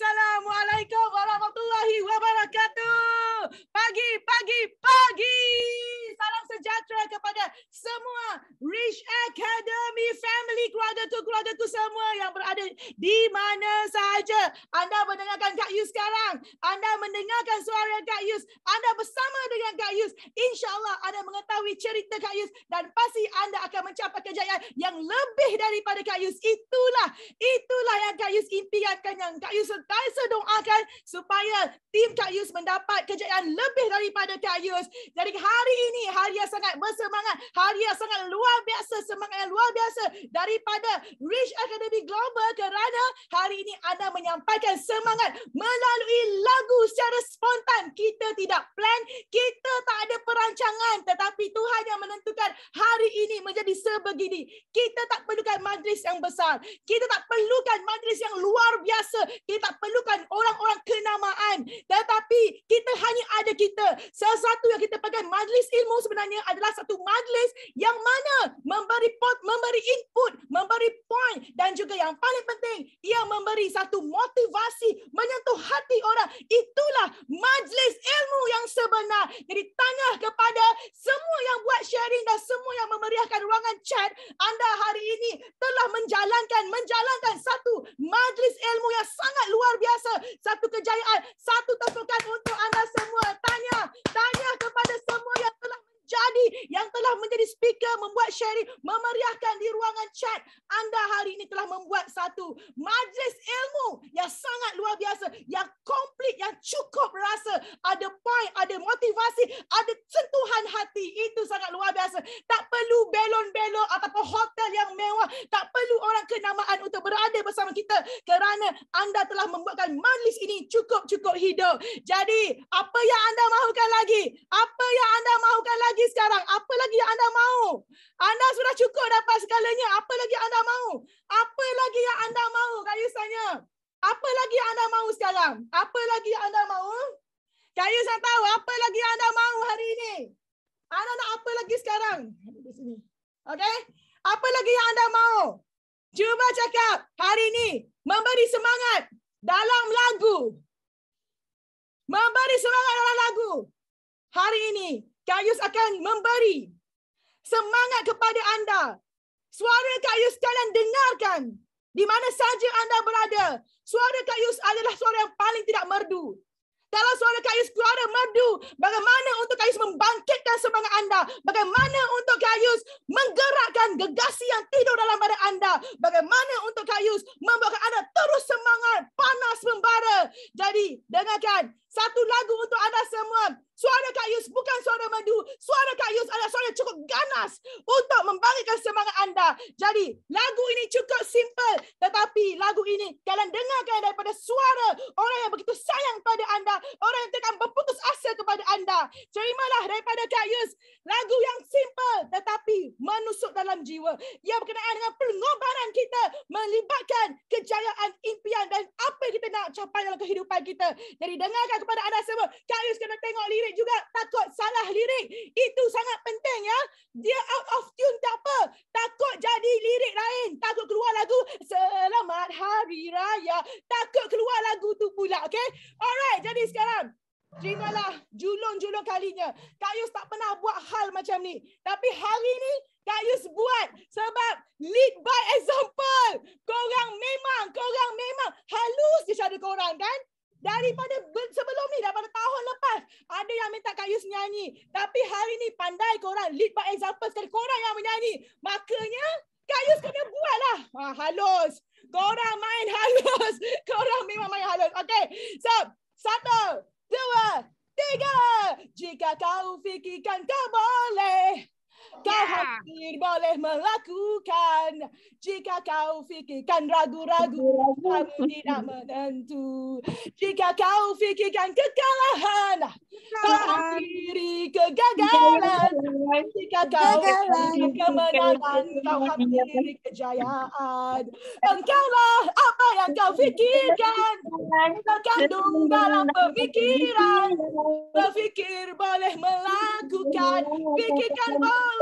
Yes, semua Rich Academy family keluarga tu keluarga tu semua yang berada di mana sahaja anda mendengarkan Kak Yus sekarang anda mendengarkan suara Kak Yus anda bersama dengan Kak Yus insyaallah anda mengetahui cerita Kak Yus dan pasti anda akan mencapai kejayaan yang lebih daripada Kak Yus itulah itulah yang Kak Yus impikan yang Kak Yus sentiasa doakan supaya tim Kak Yus mendapat kejayaan lebih daripada Kak Yus dari hari ini hari yang sangat bersemangat hari hadiah yang sangat luar biasa, semangat yang luar biasa daripada Rich Academy Global kerana hari ini anda menyampaikan semangat melalui lagu secara spontan. Kita tidak plan, kita tak ada perancangan tetapi Tuhan yang menentukan hari ini menjadi sebegini. Kita tak perlukan majlis yang besar. Kita tak perlukan majlis yang luar biasa. Kita tak perlukan orang-orang kenamaan. Tetapi kita hanya ada kita. Sesuatu yang kita pegang majlis ilmu sebenarnya adalah satu majlis yang mana memberi pot, memberi input, memberi point dan juga yang paling penting ia memberi satu motivasi menyentuh hati orang. Itulah majlis ilmu yang sebenar. Jadi tanya kepada semua yang buat sharing dan semua yang memeriahkan ruangan chat, anda hari ini telah menjalankan menjalankan satu majlis ilmu yang sangat luar biasa, satu kejayaan, satu tepukan untuk anda semua. Tanya, tanya kepada semua yang telah jadi yang telah menjadi speaker membuat sharing memeriahkan di ruangan chat anda hari ini telah membuat satu majlis ilmu yang sangat luar biasa yang komplit yang cukup rasa ada point ada motivasi ada sentuhan hati itu sangat luar biasa tak perlu belon-belon ataupun hotel yang mewah tak perlu orang kenamaan untuk berada bersama kita kerana anda telah membuatkan majlis ini cukup-cukup hidup jadi apa yang anda mahukan lagi apa yang anda mahukan lagi lagi sekarang? Apa lagi yang anda mahu? Anda sudah cukup dapat segalanya. Apa lagi yang anda mahu? Apa lagi yang anda mahu? Kayu tanya. Apa lagi yang anda mahu sekarang? Apa lagi yang anda mahu? Kayu saya tahu apa lagi yang anda mahu hari ini. Anda nak apa lagi sekarang? Okay? Apa lagi yang anda mahu? Cuba cakap hari ini memberi semangat dalam lagu. Memberi semangat dalam lagu. Hari ini Kayus akan memberi semangat kepada anda. Suara Kayus kalian dengarkan. Di mana saja anda berada, suara Kayus adalah suara yang paling tidak merdu. Kalau suara Kayus keluar merdu, bagaimana untuk Kayus membangkitkan semangat anda? Bagaimana untuk Kayus menggerakkan gegasi yang tidur dalam badan anda? Bagaimana untuk Kayus membuatkan anda terus semangat, panas, membara? Jadi, dengarkan satu lagu untuk anda semua. Suara Kak Yus bukan suara madu, Suara Kak Yus adalah suara cukup ganas untuk membangkitkan semangat anda. Jadi, lagu ini cukup simple. Tetapi lagu ini kalian dengarkan daripada suara orang yang begitu sayang pada anda. Orang yang tekan berputus asa kepada anda. Terimalah daripada Kak Yus. Lagu yang simple tetapi menusuk dalam jiwa. Ia berkenaan dengan pengobaran kita melibatkan kejayaan impian dan apa yang kita nak capai dalam kehidupan kita. Jadi, dengarkan kepada anda semua. Kak kena tengok lirik juga. Takut salah lirik. Itu sangat penting ya. Dia out of tune tak apa. Takut jadi lirik lain. Takut keluar lagu Selamat Hari Raya. Takut keluar lagu tu pula. Okay. Alright. Jadi sekarang. Terimalah julung-julung kalinya. Kak Yus tak pernah buat hal macam ni. Tapi hari ni Kak Yus buat sebab lead by example. Korang memang, korang memang halus di syarikat korang kan? Daripada sebelum ni, daripada tahun lepas, ada yang minta Kak Yus nyanyi. Tapi hari ni pandai korang. Lead by example sekali. Korang yang menyanyi. Makanya, Kak Yus kena buatlah. Ah, halus. Korang main halus. Korang memang main halus. Okay. So, satu, dua, tiga. Jika kau fikirkan kau boleh. Kau Terakhir ya. boleh melakukan Jika kau fikirkan ragu-ragu Kamu tidak menentu Jika kau fikirkan kekalahan kau Terakhiri kegagalan Jika kau fikirkan kemenangan Kau hampiri kejayaan Engkaulah apa yang kau fikirkan Terkandung dalam pemikiran Berfikir boleh melakukan Fikirkan boleh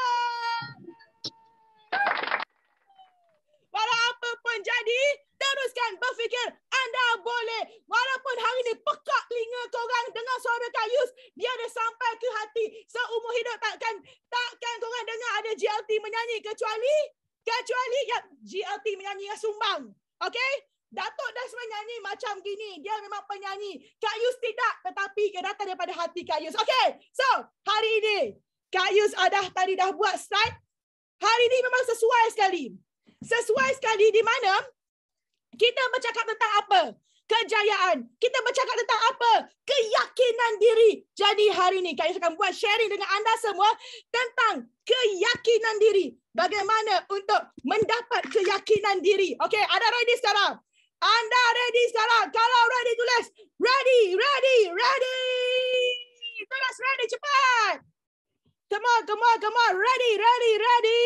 apa jadi, teruskan berfikir anda boleh. Walaupun hari ini pekak linga korang dengar suara kayus, dia ada sampai ke hati. Seumur hidup takkan takkan korang dengar ada GLT menyanyi kecuali kecuali ya GLT menyanyi yang sumbang. Okey? Datuk dah sebenarnya nyanyi macam gini. Dia memang penyanyi. Kak Yus tidak. Tetapi dia datang daripada hati Kak Yus. Okay. So, hari ini. Kak Yus ada tadi dah buat slide. Hari ini memang sesuai sekali sesuai sekali di mana kita bercakap tentang apa? Kejayaan. Kita bercakap tentang apa? Keyakinan diri. Jadi hari ini saya akan buat sharing dengan anda semua tentang keyakinan diri. Bagaimana untuk mendapat keyakinan diri. Okey, ada ready sekarang? Anda ready sekarang? Kalau ready tulis. Ready, ready, ready. Tulis ready cepat. Come on, come on, come on. Ready, ready, ready.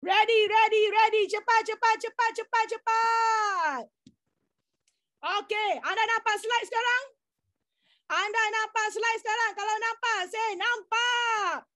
Ready, ready, ready. Cepat, cepat, cepat, cepat, cepat. Okay, anda nampak slide sekarang? Anda nampak slide sekarang? Kalau nampak, saya nampak.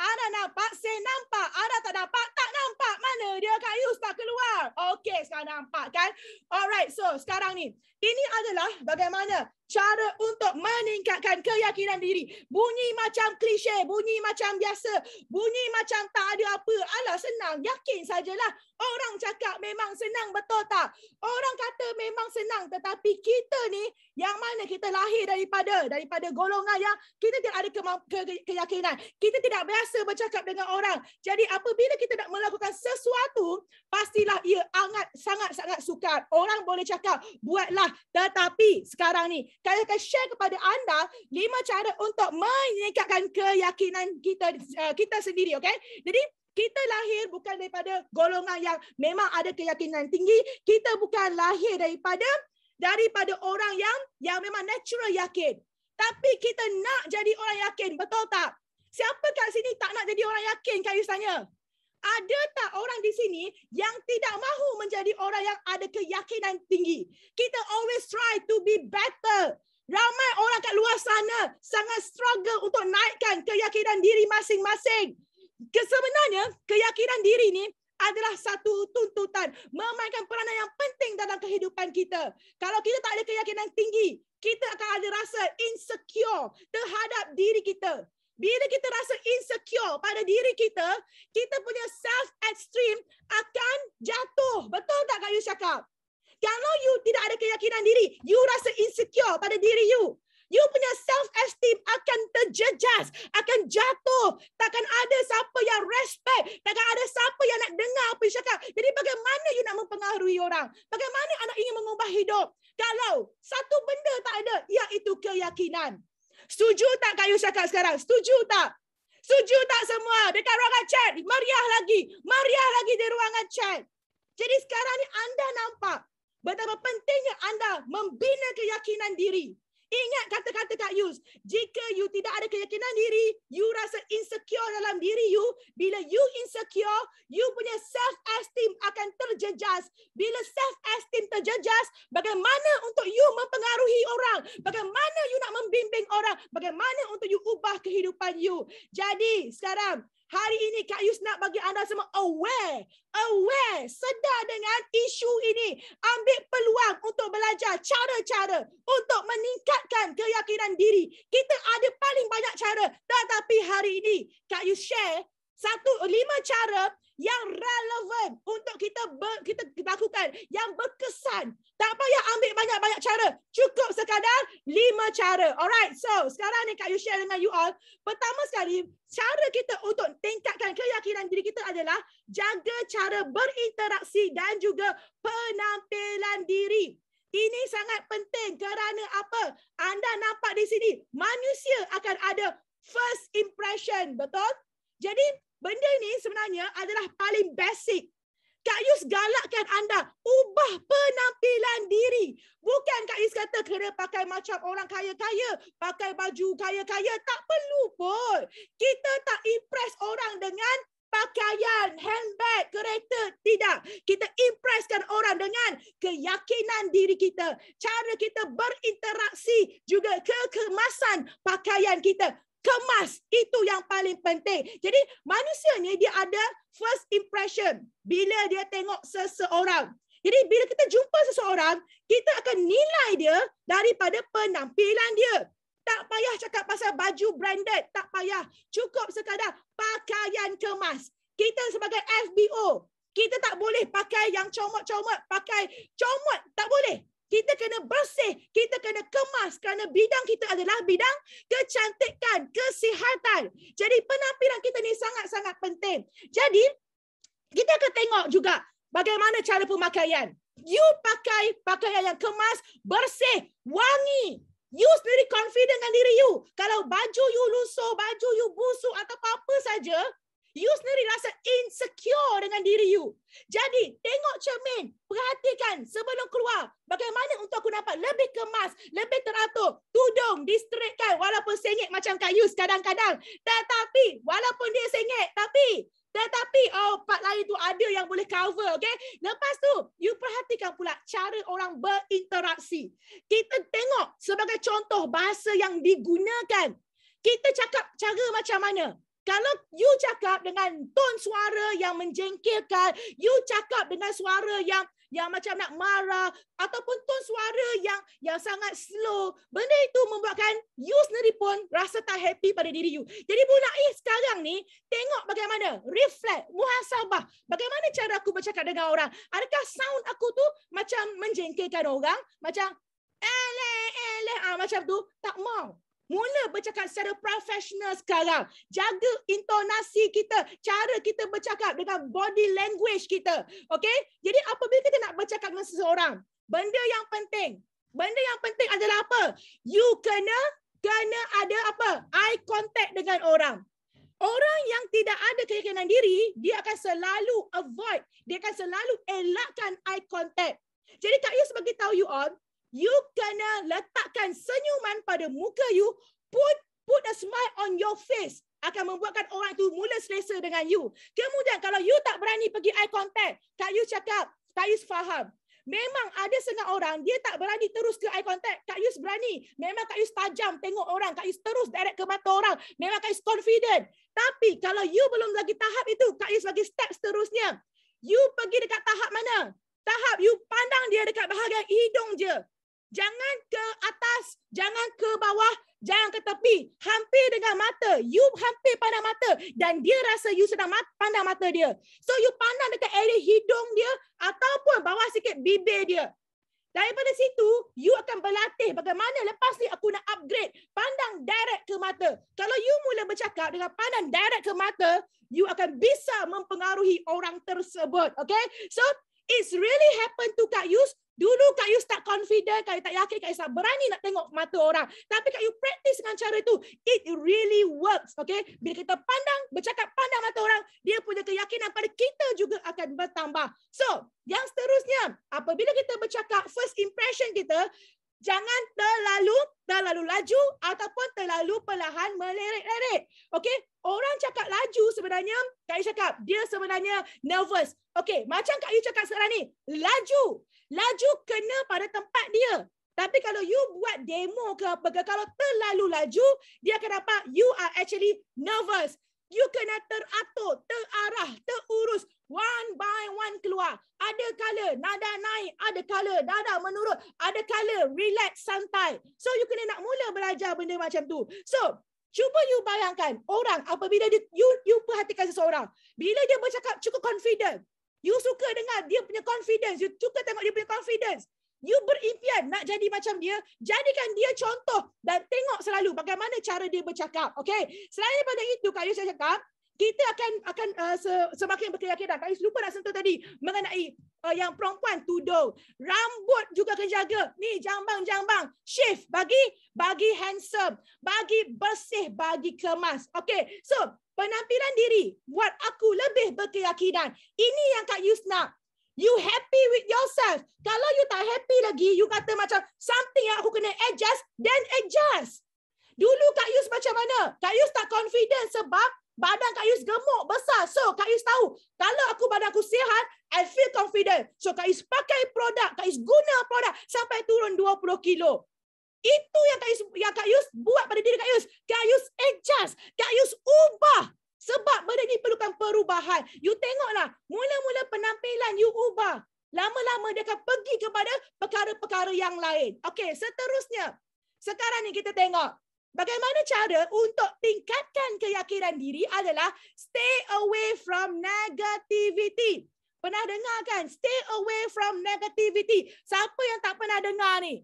Anda nampak, saya nampak. Anda tak dapat, tak nampak. Mana dia kat Yus tak keluar. Okay, sekarang nampak kan? Alright, so sekarang ni. Ini adalah bagaimana cara untuk meningkatkan keyakinan diri. Bunyi macam klise, bunyi macam biasa, bunyi macam tak ada apa. Alah senang, yakin sajalah. Orang cakap memang senang betul tak? Orang kata memang senang tetapi kita ni yang mana kita lahir daripada daripada golongan yang kita tidak ada kema- ke- keyakinan. Kita tidak biasa bercakap dengan orang. Jadi apabila kita nak melakukan sesuatu, pastilah ia sangat sangat sangat sukar. Orang boleh cakap buatlah tetapi sekarang ni kami akan share kepada anda lima cara untuk meningkatkan keyakinan kita eh, kita sendiri, okay? Jadi kita lahir bukan daripada golongan yang memang ada keyakinan tinggi. Kita bukan lahir daripada daripada orang yang yang memang natural yakin. Tapi kita nak jadi orang yakin, betul tak? Siapa kat sini tak nak jadi orang yakin, Kak tanya? ada tak orang di sini yang tidak mahu menjadi orang yang ada keyakinan tinggi? Kita always try to be better. Ramai orang kat luar sana sangat struggle untuk naikkan keyakinan diri masing-masing. Sebenarnya, keyakinan diri ni adalah satu tuntutan. Memainkan peranan yang penting dalam kehidupan kita. Kalau kita tak ada keyakinan tinggi, kita akan ada rasa insecure terhadap diri kita. Bila kita rasa insecure pada diri kita, kita punya self-esteem akan jatuh. Betul tak Kak Yu cakap? Kalau you tidak ada keyakinan diri, you rasa insecure pada diri you. You punya self-esteem akan terjejas, akan jatuh. Takkan ada siapa yang respect. Takkan ada siapa yang nak dengar apa you cakap. Jadi bagaimana you nak mempengaruhi orang? Bagaimana anak ingin mengubah hidup? Kalau satu benda tak ada, iaitu keyakinan. Setuju tak kayu cakap sekarang? Setuju tak? Setuju tak semua? Dekat ruangan chat, meriah lagi. Meriah lagi di ruangan chat. Jadi sekarang ni anda nampak betapa pentingnya anda membina keyakinan diri. Ingat kata-kata Kak Yus. Jika you tidak ada keyakinan diri, you rasa insecure dalam diri you, bila you insecure, you punya self-esteem akan terjejas. Bila self-esteem terjejas, bagaimana untuk you mempengaruhi orang? Bagaimana you nak membimbing orang? Bagaimana untuk you ubah kehidupan you? Jadi sekarang, hari ini Kak Yus nak bagi anda semua aware, aware, sedar dengan isu ini. Ambil peluang untuk belajar cara-cara untuk meningkatkan keyakinan diri. Kita ada paling banyak cara. Tetapi hari ini Kak Yus share satu lima cara yang relevan untuk kita ber, kita lakukan yang berkesan tak payah ambil banyak-banyak cara cukup sekadar lima cara alright so sekarang ni Kak Yu share dengan you all pertama sekali cara kita untuk tingkatkan keyakinan diri kita adalah jaga cara berinteraksi dan juga penampilan diri ini sangat penting kerana apa anda nampak di sini manusia akan ada first impression betul jadi Benda ini sebenarnya adalah paling basic. Kak Yus galakkan anda ubah penampilan diri. Bukan Kak Yus kata kena pakai macam orang kaya-kaya, pakai baju kaya-kaya. Tak perlu pun. Kita tak impress orang dengan pakaian, handbag, kereta. Tidak. Kita impresskan orang dengan keyakinan diri kita. Cara kita berinteraksi juga kekemasan pakaian kita kemas itu yang paling penting. Jadi manusia ni dia ada first impression bila dia tengok seseorang. Jadi bila kita jumpa seseorang, kita akan nilai dia daripada penampilan dia. Tak payah cakap pasal baju branded, tak payah. Cukup sekadar pakaian kemas. Kita sebagai FBO, kita tak boleh pakai yang comot-comot, pakai comot, tak boleh kita kena bersih, kita kena kemas kerana bidang kita adalah bidang kecantikan, kesihatan. Jadi penampilan kita ni sangat-sangat penting. Jadi kita akan tengok juga bagaimana cara pemakaian. You pakai pakaian yang kemas, bersih, wangi. You sendiri confident dengan diri you. Kalau baju you lusuh, baju you busuk atau apa-apa saja, You sendiri rasa insecure dengan diri you. Jadi, tengok cermin. Perhatikan sebelum keluar. Bagaimana untuk aku dapat lebih kemas, lebih teratur. Tudung distraikan walaupun sengit macam Kak Yus kadang-kadang. Tetapi, walaupun dia sengit, tapi... Tetapi, oh, part lain tu ada yang boleh cover, okay? Lepas tu, you perhatikan pula cara orang berinteraksi. Kita tengok sebagai contoh bahasa yang digunakan. Kita cakap cara macam mana? Kalau you cakap dengan ton suara yang menjengkelkan, you cakap dengan suara yang yang macam nak marah ataupun ton suara yang yang sangat slow, benda itu membuatkan you sendiri pun rasa tak happy pada diri you. Jadi Bu Naif sekarang ni tengok bagaimana reflect muhasabah. Bagaimana cara aku bercakap dengan orang? Adakah sound aku tu macam menjengkelkan orang? Macam eh leh eh leh ah, macam tu tak mau. Mula bercakap secara profesional sekarang. Jaga intonasi kita. Cara kita bercakap dengan body language kita. Okay? Jadi apabila kita nak bercakap dengan seseorang, benda yang penting, benda yang penting adalah apa? You kena, kena ada apa? Eye contact dengan orang. Orang yang tidak ada keyakinan diri, dia akan selalu avoid, dia akan selalu elakkan eye contact. Jadi Kak Yus bagi tahu you all, you kena letakkan senyuman pada muka you put put a smile on your face akan membuatkan orang itu mula selesa dengan you kemudian kalau you tak berani pergi eye contact kak you cakap kak you faham Memang ada setengah orang, dia tak berani terus ke eye contact. Kak Yus berani. Memang Kak Yus tajam tengok orang. Kak Yus terus direct ke mata orang. Memang Kak Yus confident. Tapi kalau you belum lagi tahap itu, Kak Yus lagi step seterusnya. You pergi dekat tahap mana? Tahap you pandang dia dekat bahagian hidung je. Jangan ke atas, jangan ke bawah, jangan ke tepi. Hampir dengan mata. You hampir pandang mata. Dan dia rasa you sedang pandang mata dia. So you pandang dekat area hidung dia ataupun bawah sikit bibir dia. Daripada situ, you akan berlatih bagaimana lepas ni aku nak upgrade pandang direct ke mata. Kalau you mula bercakap dengan pandang direct ke mata, you akan bisa mempengaruhi orang tersebut. Okay? So, it's really happen to Kak Yus Dulu Kak Yus tak confident, Kak Yus tak yakin, Kak Yus tak berani nak tengok mata orang. Tapi Kak Yus practice dengan cara itu. It really works. Okay? Bila kita pandang, bercakap pandang mata orang, dia punya keyakinan pada kita juga akan bertambah. So, yang seterusnya, apabila kita bercakap first impression kita, jangan terlalu terlalu laju ataupun terlalu perlahan melerik-lerik. Okey, orang cakap laju sebenarnya Kak Yu cakap dia sebenarnya nervous. Okey, macam Kak Yu cakap sekarang ni, laju. Laju kena pada tempat dia. Tapi kalau you buat demo ke apa kalau terlalu laju, dia akan dapat you are actually nervous. You kena teratur, terarah, terurus. One by one keluar. Ada kala nada naik, ada kala nada menurun, ada kala relax santai. So you kena nak mula belajar benda macam tu. So cuba you bayangkan orang apabila dia, you, you perhatikan seseorang. Bila dia bercakap cukup confident. You suka dengar dia punya confidence. You suka tengok dia punya confidence. You berimpian nak jadi macam dia, jadikan dia contoh dan tengok selalu bagaimana cara dia bercakap. Okay. Selain daripada itu, kalau saya cakap, kita akan akan uh, semakin berkeyakinan. Tapi lupa nak sentuh tadi mengenai uh, yang perempuan tudung, rambut juga kena jaga. Ni jambang-jambang, shave bagi bagi handsome, bagi bersih, bagi kemas. Okay, so penampilan diri buat aku lebih berkeyakinan. Ini yang Kak Yus nak. You happy with yourself. Kalau you tak happy lagi, you kata macam something yang aku kena adjust, then adjust. Dulu Kak Yus macam mana? Kak Yus tak confident sebab badan Kak Yus gemuk, besar. So, Kak Yus tahu, kalau aku badan aku sihat, I feel confident. So, Kak Yus pakai produk, Kak Yus guna produk sampai turun 20 kilo. Itu yang Kak Yus, yang Kak Yus buat pada diri Kak Yus. Kak Yus adjust, Kak Yus ubah. Sebab benda ni perlukan perubahan. You tengoklah, mula-mula penampilan you ubah. Lama-lama dia akan pergi kepada perkara-perkara yang lain. Okey, seterusnya. Sekarang ni kita tengok. Bagaimana cara untuk tingkatkan keyakinan diri adalah stay away from negativity. Pernah dengar kan? Stay away from negativity. Siapa yang tak pernah dengar ni?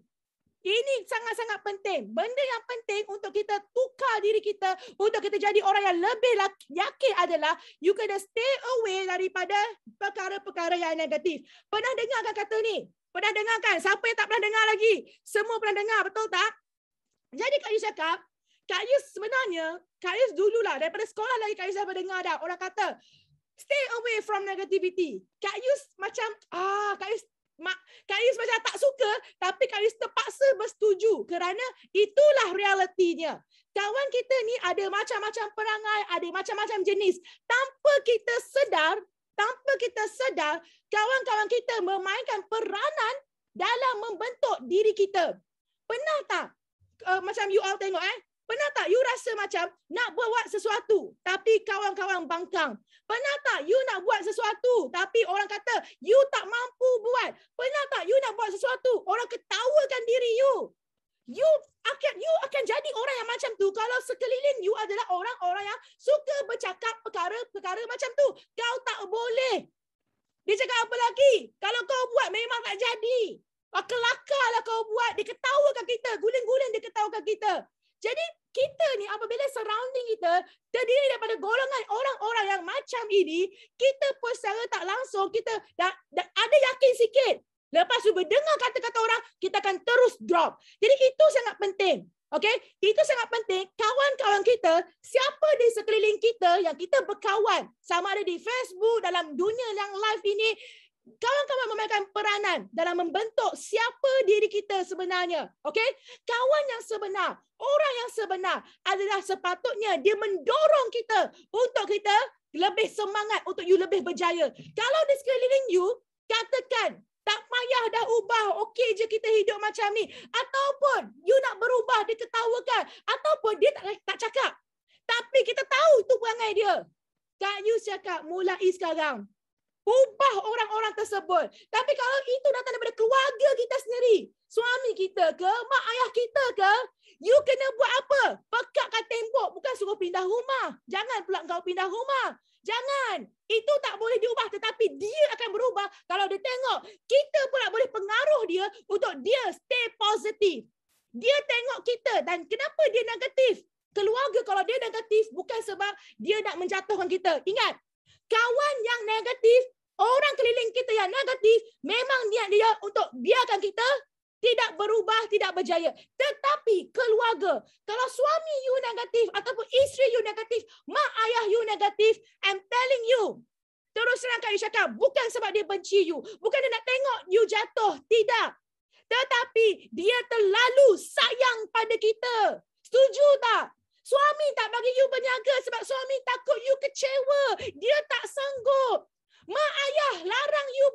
Ini sangat-sangat penting. Benda yang penting untuk kita tukar diri kita, untuk kita jadi orang yang lebih yakin adalah you kena stay away daripada perkara-perkara yang negatif. Pernah dengar kan kata ni? Pernah dengar kan? Siapa yang tak pernah dengar lagi? Semua pernah dengar, betul tak? Jadi Kak Yus cakap, Kak Yus sebenarnya, Kak Yus dululah, daripada sekolah lagi Kak Yus dah berdengar dah, orang kata, stay away from negativity. Kak Yus macam, ah, Kak Yus, mak, Kak Yus macam tak suka, tapi Kak Yus terpaksa bersetuju kerana itulah realitinya. Kawan kita ni ada macam-macam perangai, ada macam-macam jenis. Tanpa kita sedar, tanpa kita sedar, kawan-kawan kita memainkan peranan dalam membentuk diri kita. Pernah tak uh, macam you all tengok eh. Pernah tak you rasa macam nak buat sesuatu tapi kawan-kawan bangkang? Pernah tak you nak buat sesuatu tapi orang kata you tak mampu buat? Pernah tak you nak buat sesuatu orang ketawakan diri you? You akan you akan jadi orang yang macam tu kalau sekeliling you adalah orang-orang yang suka bercakap perkara-perkara macam tu. Kau tak boleh. Dia cakap apa lagi? Kalau kau buat memang tak jadi lah kau buat. Dia ketawakan kita. Guling-guling dia ketawakan kita. Jadi kita ni apabila surrounding kita terdiri daripada golongan orang-orang yang macam ini, kita pun secara tak langsung, kita dah, dah ada yakin sikit. Lepas tu berdengar kata-kata orang, kita akan terus drop. Jadi itu sangat penting. Okay? Itu sangat penting. Kawan-kawan kita, siapa di sekeliling kita yang kita berkawan, sama ada di Facebook, dalam dunia yang live ini, kawan-kawan memainkan peranan dalam membentuk siapa diri kita sebenarnya. Okey? Kawan yang sebenar, orang yang sebenar adalah sepatutnya dia mendorong kita untuk kita lebih semangat untuk you lebih berjaya. Kalau di sekeliling you, katakan tak payah dah ubah, okey je kita hidup macam ni. Ataupun you nak berubah, dia ketawakan. Ataupun dia tak, tak cakap. Tapi kita tahu tu perangai dia. Kak Yus cakap, mulai sekarang, ubah orang-orang tersebut. Tapi kalau itu datang daripada keluarga kita sendiri, suami kita ke, mak ayah kita ke, you kena buat apa? Pekatkan tembok, bukan suruh pindah rumah. Jangan pula kau pindah rumah. Jangan. Itu tak boleh diubah. Tetapi dia akan berubah kalau dia tengok. Kita pula boleh pengaruh dia untuk dia stay positif. Dia tengok kita dan kenapa dia negatif? Keluarga kalau dia negatif bukan sebab dia nak menjatuhkan kita. Ingat, kawan yang negatif Orang keliling kita yang negatif memang niat dia untuk biarkan kita tidak berubah, tidak berjaya. Tetapi keluarga, kalau suami you negatif ataupun isteri you negatif, mak ayah you negatif, I'm telling you, terus terang kali cakap, bukan sebab dia benci you, bukan dia nak tengok you jatuh, tidak. Tetapi dia terlalu sayang pada kita. Setuju tak? Suami tak bagi you berniaga sebab suami takut you kecewa. Dia tak sanggup. Mak ayah larang you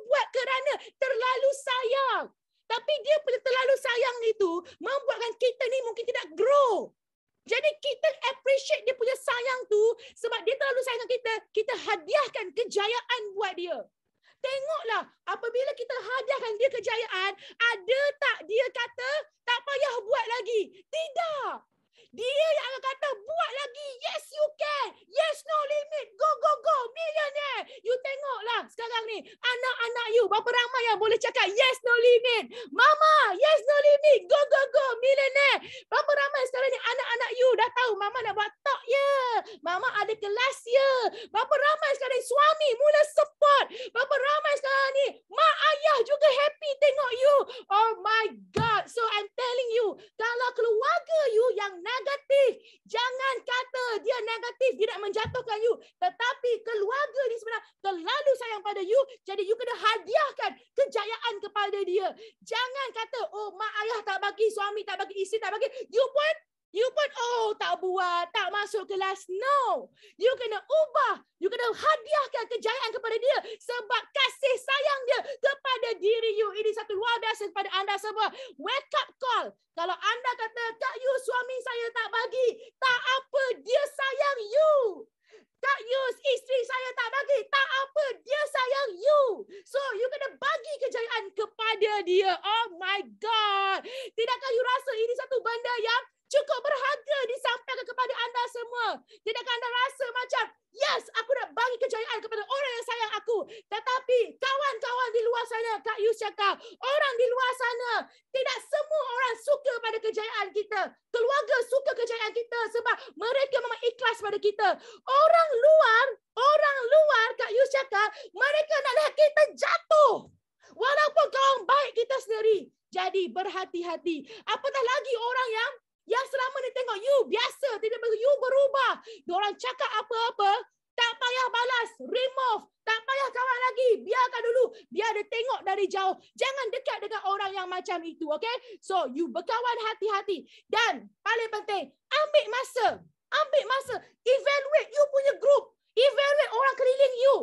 paling penting. Ambil masa. Ambil masa. Evaluate you punya group. Evaluate orang keliling you.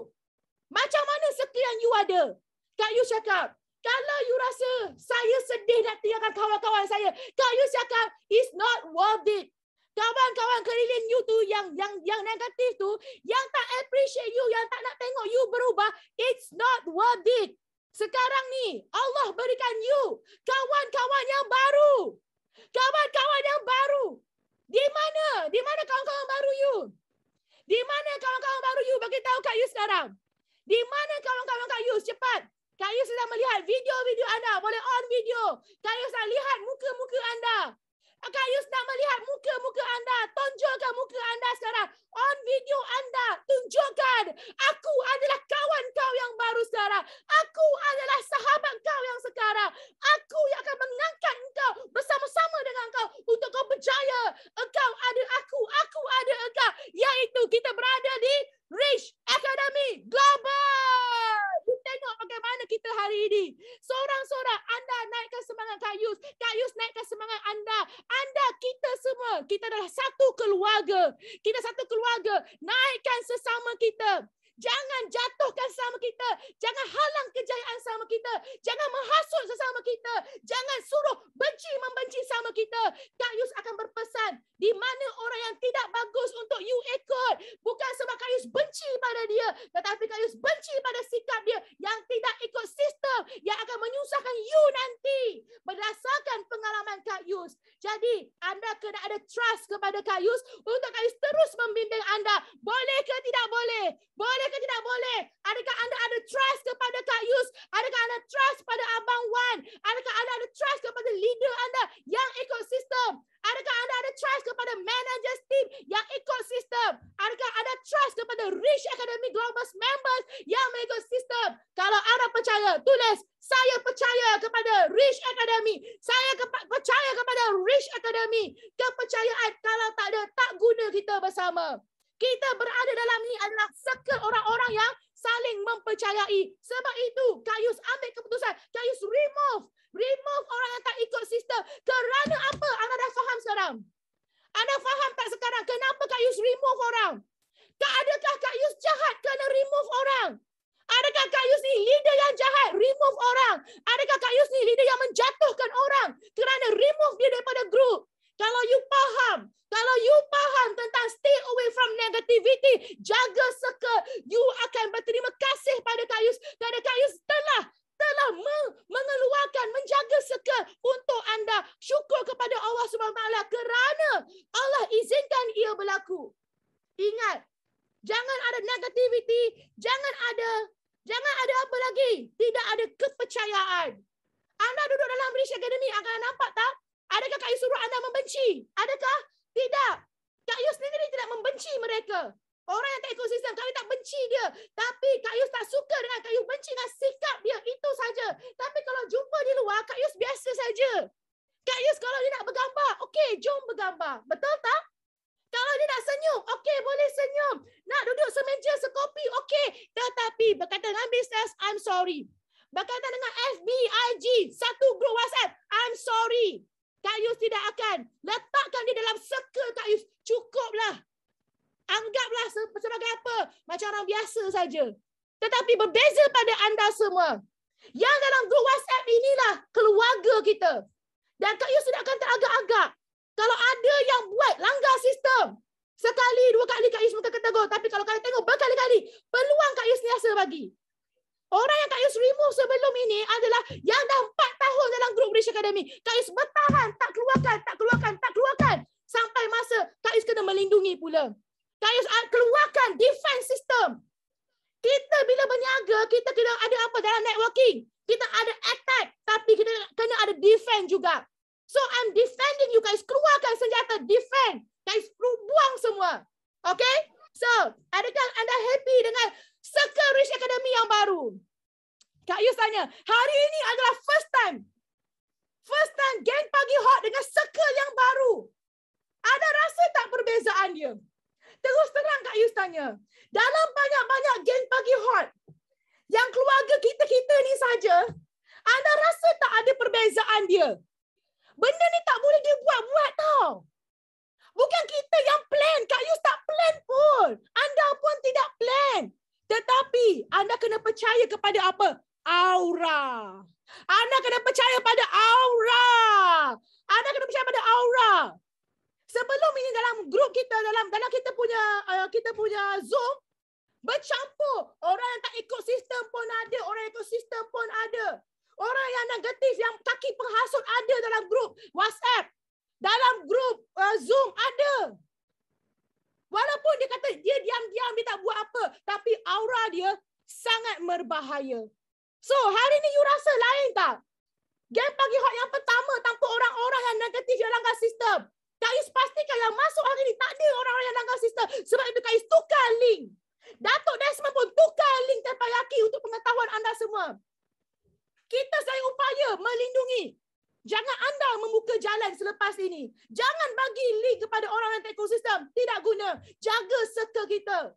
Macam mana sekian you ada. Kak you cakap, kalau you rasa saya sedih nak tinggalkan kawan-kawan saya, kak you cakap, it's not worth it. Kawan-kawan keliling you tu yang yang yang negatif tu, yang tak appreciate you, yang tak nak tengok you berubah, it's not worth it. Sekarang ni Allah berikan you kawan-kawan yang baru. Kawan-kawan yang baru. Di mana? Di mana kawan-kawan baru you? Di mana kawan-kawan baru you? Bagi tahu Kak Yu sekarang. Di mana kawan-kawan Kak Yu? Cepat. Kak Yu sedang melihat video-video anda. Boleh on video. Kak Yu sedang lihat muka-muka anda. Gayus nak melihat muka-muka anda. Tunjukkan muka anda sekarang. On video anda. Tunjukkan. Aku adalah kawan kau yang baru sekarang. Aku adalah sahabat kau yang sekarang. Aku yang akan mengangkat kau bersama-sama dengan kau. Untuk kau berjaya. Kau ada aku. Aku ada kau. Iaitu kita berada di Rich Academy Global. You tengok bagaimana kita hari ini. seorang sorang anda naikkan semangat Kak Yus. Kak Yus naikkan semangat anda. Anda, kita semua. Kita adalah satu keluarga. Kita satu keluarga. Naikkan sesama kita. Jangan jatuhkan sama kita. Jangan halang kejayaan sama kita. Jangan menghasut sesama kita. Jangan suruh benci membenci sama kita. Kak Yus akan berpesan di mana orang yang tidak bagus untuk you ikut. Bukan sebab Kak Yus benci pada dia. Tetapi Kak Yus benci pada sikap dia yang tidak ikut sistem yang akan menyusahkan you nanti. Berdasarkan pengalaman Kak Yus. Jadi anda kena ada trust kepada Kak Yus untuk Kak Yus terus membimbing anda. Boleh ke tidak boleh? Boleh boleh tidak boleh? Adakah anda ada trust kepada Kak Yus? Adakah anda trust pada Abang Wan? Adakah anda ada trust kepada leader anda yang ekosistem? Adakah anda ada trust kepada managers team yang ekosistem? Adakah anda trust kepada Rich Academy Global members yang ekosistem? Kalau anda percaya, tulis saya percaya kepada Rich Academy. Saya ke- percaya kepada Rich Academy. Kepercayaan kalau tak ada, tak guna kita bersama kita berada dalam ini adalah circle orang-orang yang saling mempercayai. Sebab itu, Kayus ambil keputusan. Kayus remove. Remove orang yang tak ikut sistem. Kerana apa? Anda dah faham sekarang? Anda faham tak sekarang? Kenapa Kayus remove orang? Tak adakah Kayus jahat kerana remove orang? Adakah Kayus ni leader yang jahat? Remove orang. Adakah Kayus ni leader yang menjatuhkan orang? Kerana remove dia daripada group. Kalau you faham, kalau you faham tentang stay away from negativity, jaga circle, you akan berterima kasih pada Kayus. Kerana Kayus telah telah mengeluarkan, menjaga circle untuk anda. Syukur kepada Allah SWT kerana Allah izinkan ia berlaku. Ingat, jangan ada negativity, jangan ada jangan ada apa lagi. Tidak ada kepercayaan. Anda duduk dalam British Academy, akan nampak tak? Adakah kak Yus suruh anda membenci? Adakah? Tidak. Kak Yus sendiri tidak membenci mereka. Orang yang tak ekosistem, kami tak benci dia. Tapi Kak Yus tak suka dengan Kak Yus benci dengan sikap dia. Itu saja. Tapi kalau jumpa di luar, Kak Yus biasa saja. Kak Yus kalau dia nak bergambar, okey, jom bergambar. Betul tak? Kalau dia nak senyum, okey, boleh senyum. Nak duduk semeja, sekopi, okey. Tetapi berkata dengan bisnes, I'm sorry. Berkata dengan FBIG satu grup WhatsApp, I'm sorry. Kayu tidak akan. Letakkan di dalam circle kayus. Cukuplah. Anggaplah sebagai apa? Macam orang biasa saja. Tetapi berbeza pada anda semua. Yang dalam grup WhatsApp inilah keluarga kita. Dan kayus tidak akan teragak-agak. Kalau ada yang buat langgar sistem. Sekali, dua kali Kak Yus mungkin ketegur. Tapi kalau kalian tengok berkali-kali, peluang Kak Yus ni rasa bagi. Orang yang Kak Yus remove sebelum ini adalah yang dah empat tahun dalam grup British Academy. Kak Yus bertahan, tak keluarkan, tak keluarkan, tak keluarkan. Sampai masa Kak Yus kena melindungi pula. Kak Yus ah, keluarkan defense system. Kita bila berniaga, kita kena ada apa dalam networking. Kita ada attack, tapi kita kena ada defense juga. So I'm defending you guys. Keluarkan senjata, defend. Guys, buang semua. Okay? So, adakah anda happy dengan Circle Rich Academy yang baru. Kak Yus tanya, hari ini adalah first time. First time geng pagi hot dengan circle yang baru. Ada rasa tak perbezaan dia? Terus terang Kak Yus tanya, dalam banyak-banyak geng pagi hot, yang keluarga kita-kita ni saja, anda rasa tak ada perbezaan dia? Benda ni tak boleh dia buat-buat tau. Bukan kita yang plan. Kak Yus tak plan pun. Anda pun tidak plan. Tetapi anda kena percaya kepada apa? Aura. Anda kena percaya pada aura. Anda kena percaya pada aura. Sebelum ini dalam grup kita dalam dalam kita punya uh, kita punya Zoom bercampur orang yang tak ikut sistem pun ada, orang yang ikut sistem pun ada. Orang yang negatif yang kaki penghasut ada dalam grup WhatsApp. Dalam grup uh, Zoom ada. Walaupun dia kata dia diam-diam, dia tak buat apa. Tapi aura dia sangat berbahaya. So, hari ni you rasa lain tak? Game pagi hot yang pertama tanpa orang-orang yang negatif yang langgar sistem. Kak Is pastikan yang masuk hari ni tak ada orang-orang yang langgar sistem. Sebab itu Kak Is tukar link. Datuk Desmond pun tukar link tanpa yaki untuk pengetahuan anda semua. Kita saya upaya melindungi Jangan anda membuka jalan selepas ini. Jangan bagi link kepada orang yang ekosistem. Tidak guna. Jaga circle kita.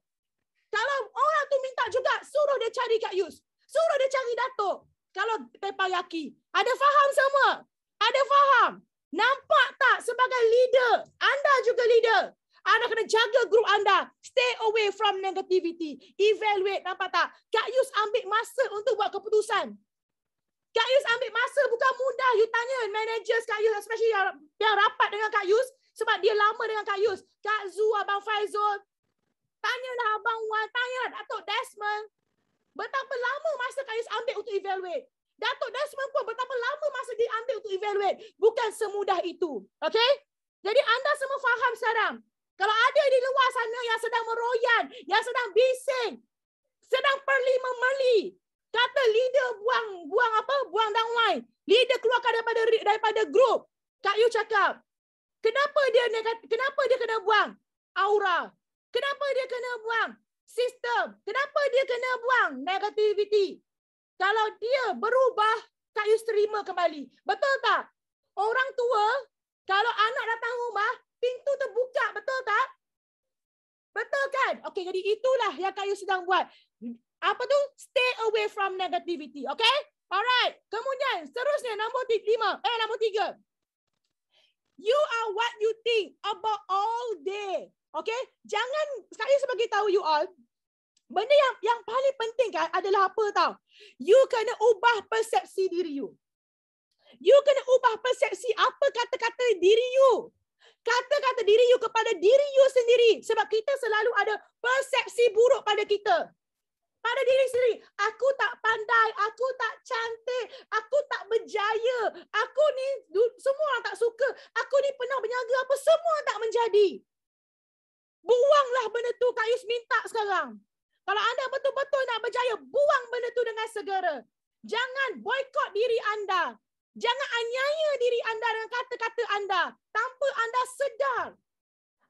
Kalau orang tu minta juga, suruh dia cari Kak Yus. Suruh dia cari Datuk. Kalau Pepa Yaki. Ada faham semua? Ada faham? Nampak tak sebagai leader? Anda juga leader. Anda kena jaga grup anda. Stay away from negativity. Evaluate. Nampak tak? Kak Yus ambil masa untuk buat keputusan. Kak Yus ambil masa bukan mudah. You tanya manager Kak Yus, especially yang, yang rapat dengan Kak Yus sebab dia lama dengan Kak Yus. Kak Zu, Abang Faizul, lah Abang Wan, tanyalah Datuk Desmond. Betapa lama masa Kak Yus ambil untuk evaluate. Datuk Desmond pun betapa lama masa dia ambil untuk evaluate. Bukan semudah itu. Okay? Jadi anda semua faham sekarang. Kalau ada di luar sana yang sedang meroyan, yang sedang bising, sedang perli memerli, kata leader buang buang apa buang downline leader keluarkan daripada daripada group kak Yu cakap kenapa dia kenapa dia kena buang aura kenapa dia kena buang sistem kenapa dia kena buang negativity kalau dia berubah kak Yu terima kembali betul tak orang tua kalau anak datang rumah pintu terbuka betul tak Betul kan? Okey, jadi itulah yang kak Yu sedang buat apa tu? Stay away from negativity. Okay? Alright. Kemudian, seterusnya, nombor lima. Eh, nombor tiga. You are what you think about all day. Okay? Jangan, sekali saya bagi tahu you all, benda yang yang paling penting kan adalah apa tau? You kena ubah persepsi diri you. You kena ubah persepsi apa kata-kata diri you. Kata-kata diri you kepada diri you sendiri. Sebab kita selalu ada persepsi buruk pada kita pada diri sendiri. Aku tak pandai, aku tak cantik, aku tak berjaya, aku ni semua orang tak suka, aku ni pernah berniaga apa, semua tak menjadi. Buanglah benda tu Kak Yus minta sekarang. Kalau anda betul-betul nak berjaya, buang benda tu dengan segera. Jangan boykot diri anda. Jangan anyaya diri anda dengan kata-kata anda. Tanpa anda sedar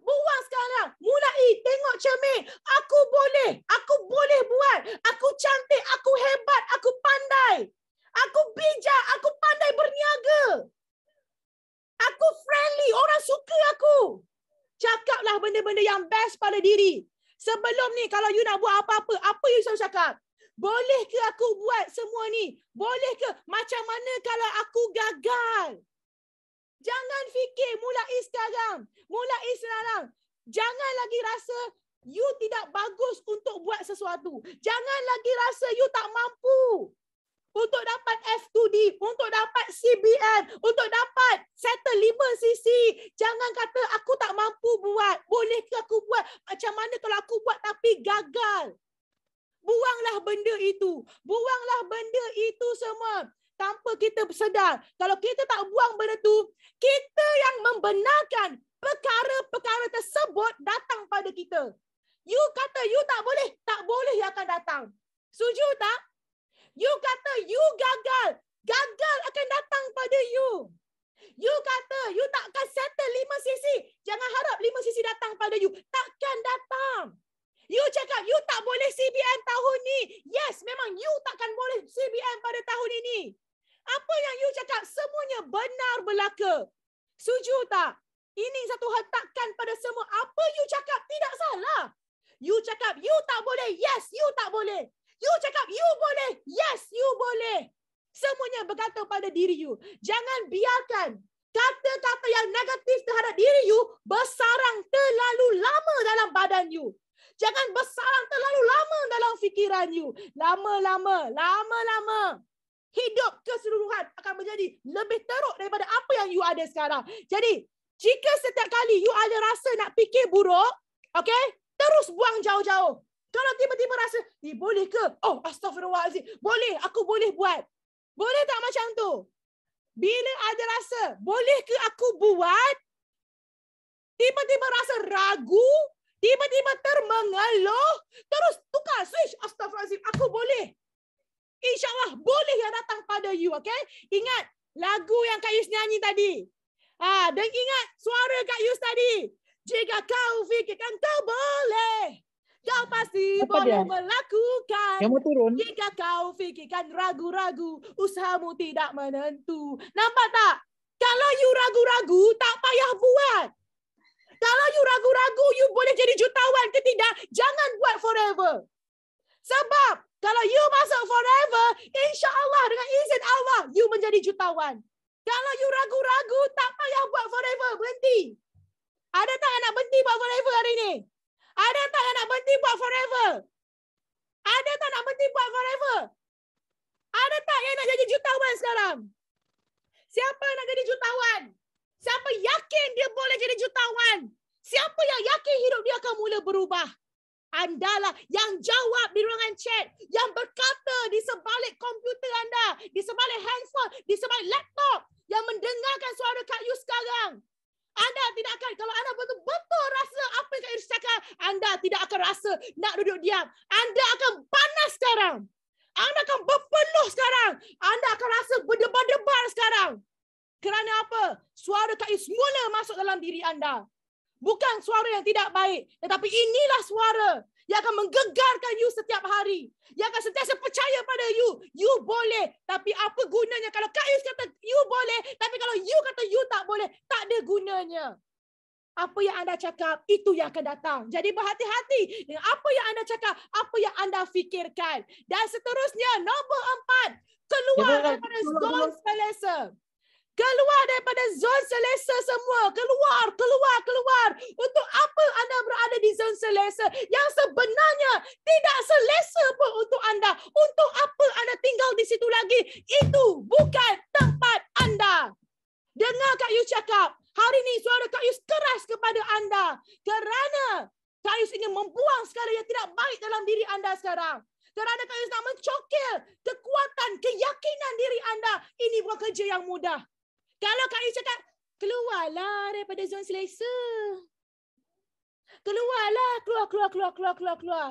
buang sekarang. Mulai tengok cermin. Aku boleh. Aku boleh buat. Aku cantik. Aku hebat. Aku pandai. Aku bijak. Aku pandai berniaga. Aku friendly. Orang suka aku. Cakaplah benda-benda yang best pada diri. Sebelum ni kalau you nak buat apa-apa, apa you selalu cakap? Boleh ke aku buat semua ni? Boleh ke? Macam mana kalau aku gagal? Jangan fikir mulai sekarang. Mulai sekarang. Jangan lagi rasa you tidak bagus untuk buat sesuatu. Jangan lagi rasa you tak mampu untuk dapat F2D, untuk dapat CBN, untuk dapat settle lima sisi. Jangan kata aku tak mampu buat. Boleh ke aku buat? Macam mana kalau aku buat tapi gagal? Buanglah benda itu. Buanglah benda itu semua tanpa kita bersedar. Kalau kita tak buang benda tu, kita yang membenarkan perkara-perkara tersebut datang pada kita. You kata you tak boleh, tak boleh yang akan datang. Setuju tak? You kata you gagal, gagal akan datang pada you. You kata you takkan settle lima sisi. Jangan harap lima sisi datang pada you. Takkan datang. You cakap you tak boleh CBM tahun ni. Yes, memang you takkan boleh CBM pada tahun ini. Apa yang you cakap semuanya benar belaka. Suju tak? Ini satu hentakan pada semua. Apa you cakap tidak salah. You cakap you tak boleh. Yes, you tak boleh. You cakap you boleh. Yes, you boleh. Semuanya berkata pada diri you. Jangan biarkan kata-kata yang negatif terhadap diri you bersarang terlalu lama dalam badan you. Jangan bersarang terlalu lama dalam fikiran you. Lama-lama, lama-lama hidup keseluruhan akan menjadi lebih teruk daripada apa yang you ada sekarang. Jadi, jika setiap kali you ada rasa nak fikir buruk, okay, terus buang jauh-jauh. Kalau tiba-tiba rasa, eh, boleh ke? Oh, astagfirullahaladzim. Boleh, aku boleh buat. Boleh tak macam tu? Bila ada rasa, boleh ke aku buat? Tiba-tiba rasa ragu, tiba-tiba termengeluh, terus tukar switch astagfirullahalazim aku boleh InsyaAllah boleh yang datang pada you. Okay? Ingat lagu yang Kak Yus nyanyi tadi. Ha, dan ingat suara Kak Yus tadi. Jika kau fikirkan kau boleh. Kau pasti Apa boleh dia? melakukan. Yang mau turun. Jika kau fikirkan ragu-ragu. Usahamu tidak menentu. Nampak tak? Kalau you ragu-ragu, tak payah buat. Kalau you ragu-ragu, you boleh jadi jutawan ke tidak, jangan buat forever. Sebab kalau you masuk forever, insyaAllah dengan izin Allah, you menjadi jutawan. Kalau you ragu-ragu, tak payah buat forever. Berhenti. Ada tak yang nak berhenti buat forever hari ini? Ada tak yang nak berhenti buat forever? Ada tak nak berhenti buat forever? Ada tak yang nak jadi jutawan sekarang? Siapa nak jadi jutawan? Siapa yakin dia boleh jadi jutawan? Siapa yang yakin hidup dia akan mula berubah? andalah yang jawab di ruangan chat, yang berkata di sebalik komputer anda, di sebalik handphone, di sebalik laptop, yang mendengarkan suara Kak Yus sekarang. Anda tidak akan, kalau anda betul-betul rasa apa yang Kak Yus cakap, anda tidak akan rasa nak duduk diam. Anda akan panas sekarang. Anda akan berpeluh sekarang. Anda akan rasa berdebar-debar sekarang. Kerana apa? Suara Kak Yus mula masuk dalam diri anda bukan suara yang tidak baik. Tetapi inilah suara yang akan menggegarkan you setiap hari. Yang akan setiap percaya pada you. You boleh. Tapi apa gunanya kalau Kak Yus kata you boleh. Tapi kalau you kata you tak boleh. Tak ada gunanya. Apa yang anda cakap, itu yang akan datang. Jadi berhati-hati dengan apa yang anda cakap, apa yang anda fikirkan. Dan seterusnya, nombor empat. Keluar daripada zon selesa keluar daripada zon selesa semua. Keluar, keluar, keluar. Untuk apa anda berada di zon selesa yang sebenarnya tidak selesa pun untuk anda? Untuk apa anda tinggal di situ lagi? Itu bukan tempat anda. Dengar Kak Yus cakap, hari ini suara Kak Yus keras kepada anda. Kerana Kak Yus ingin membuang segala yang tidak baik dalam diri anda sekarang. Kerana Kak Yus nak mencokil kekuatan, keyakinan diri anda. Ini bukan kerja yang mudah. Kalau Kak Ayu cakap, keluarlah daripada zon selesa. Keluarlah, keluar, keluar, keluar, keluar, keluar, keluar.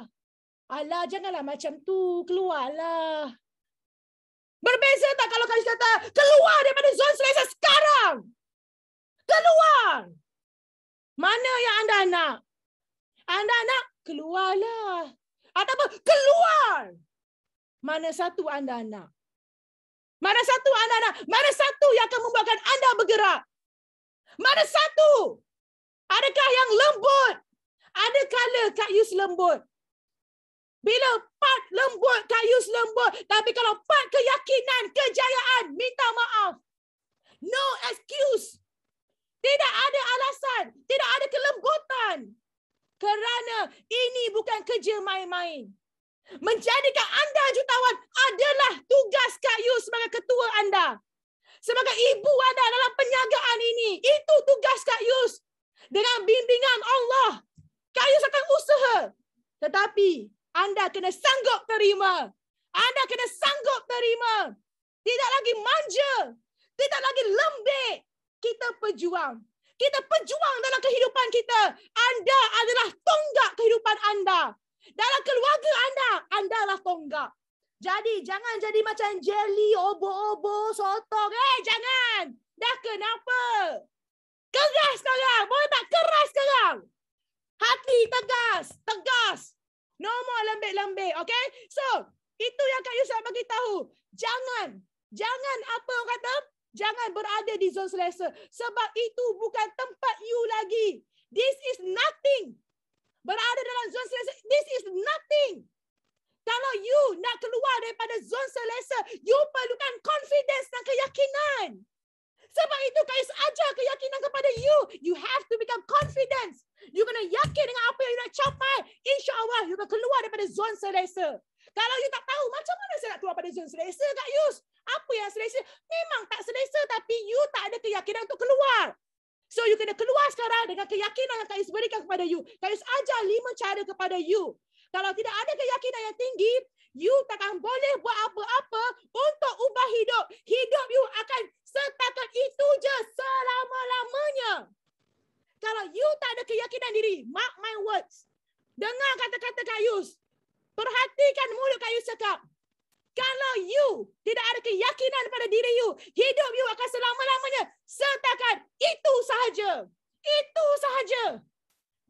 Alah, janganlah macam tu. Keluarlah. Berbeza tak kalau kau kata keluar daripada zon selesa sekarang? Keluar! Mana yang anda nak? Anda nak keluarlah. Ataupun keluar! Mana satu anda nak? Mana satu anak-anak? Mana satu yang akan membuatkan anda bergerak? Mana satu? Adakah yang lembut? Ada kala Kak Yus lembut. Bila part lembut, Kak Yus lembut. Tapi kalau part keyakinan, kejayaan, minta maaf. No excuse. Tidak ada alasan. Tidak ada kelembutan. Kerana ini bukan kerja main-main menjadikan anda jutawan adalah tugas Kak Yu sebagai ketua anda. Sebagai ibu anda dalam penyagaan ini. Itu tugas Kak Yus. Dengan bimbingan Allah. Kak Yus akan usaha. Tetapi anda kena sanggup terima. Anda kena sanggup terima. Tidak lagi manja. Tidak lagi lembek. Kita pejuang. Kita pejuang dalam kehidupan kita. Anda adalah tonggak kehidupan anda. Dalam keluarga anda, andalah tonggak. Jadi jangan jadi macam jelly, obo-obo, sotong. Eh, jangan. Dah kenapa? Keras sekarang. Boleh tak keras sekarang? Hati tegas. Tegas. No more lembek-lembek. Okay? So, itu yang Kak Yusuf bagi tahu. Jangan. Jangan apa orang kata? Jangan berada di zon selesa. Sebab itu bukan tempat you lagi. This is nothing berada dalam zon selesa. This is nothing. Kalau you nak keluar daripada zon selesa, you perlukan confidence dan keyakinan. Sebab itu Kais ajar keyakinan kepada you. You have to become confident. You kena yakin dengan apa yang you nak capai. insya Allah. you akan keluar daripada zon selesa. Kalau you tak tahu, macam mana saya nak keluar daripada zon selesa, Kak Yus? Apa yang selesa? Memang tak selesa, tapi you tak ada keyakinan untuk keluar. So you kena keluar sekarang dengan keyakinan yang Kais berikan kepada you. Kais ajar lima cara kepada you. Kalau tidak ada keyakinan yang tinggi, you takkan boleh buat apa-apa untuk ubah hidup. Hidup you akan setakat itu je selama-lamanya. Kalau you tak ada keyakinan diri, mark my words. Dengar kata-kata Kak Yus. Perhatikan mulut Kak Yus cakap. Kalau you tidak ada keyakinan pada diri you, hidup you akan selama-lamanya setakat itu sahaja. Itu sahaja.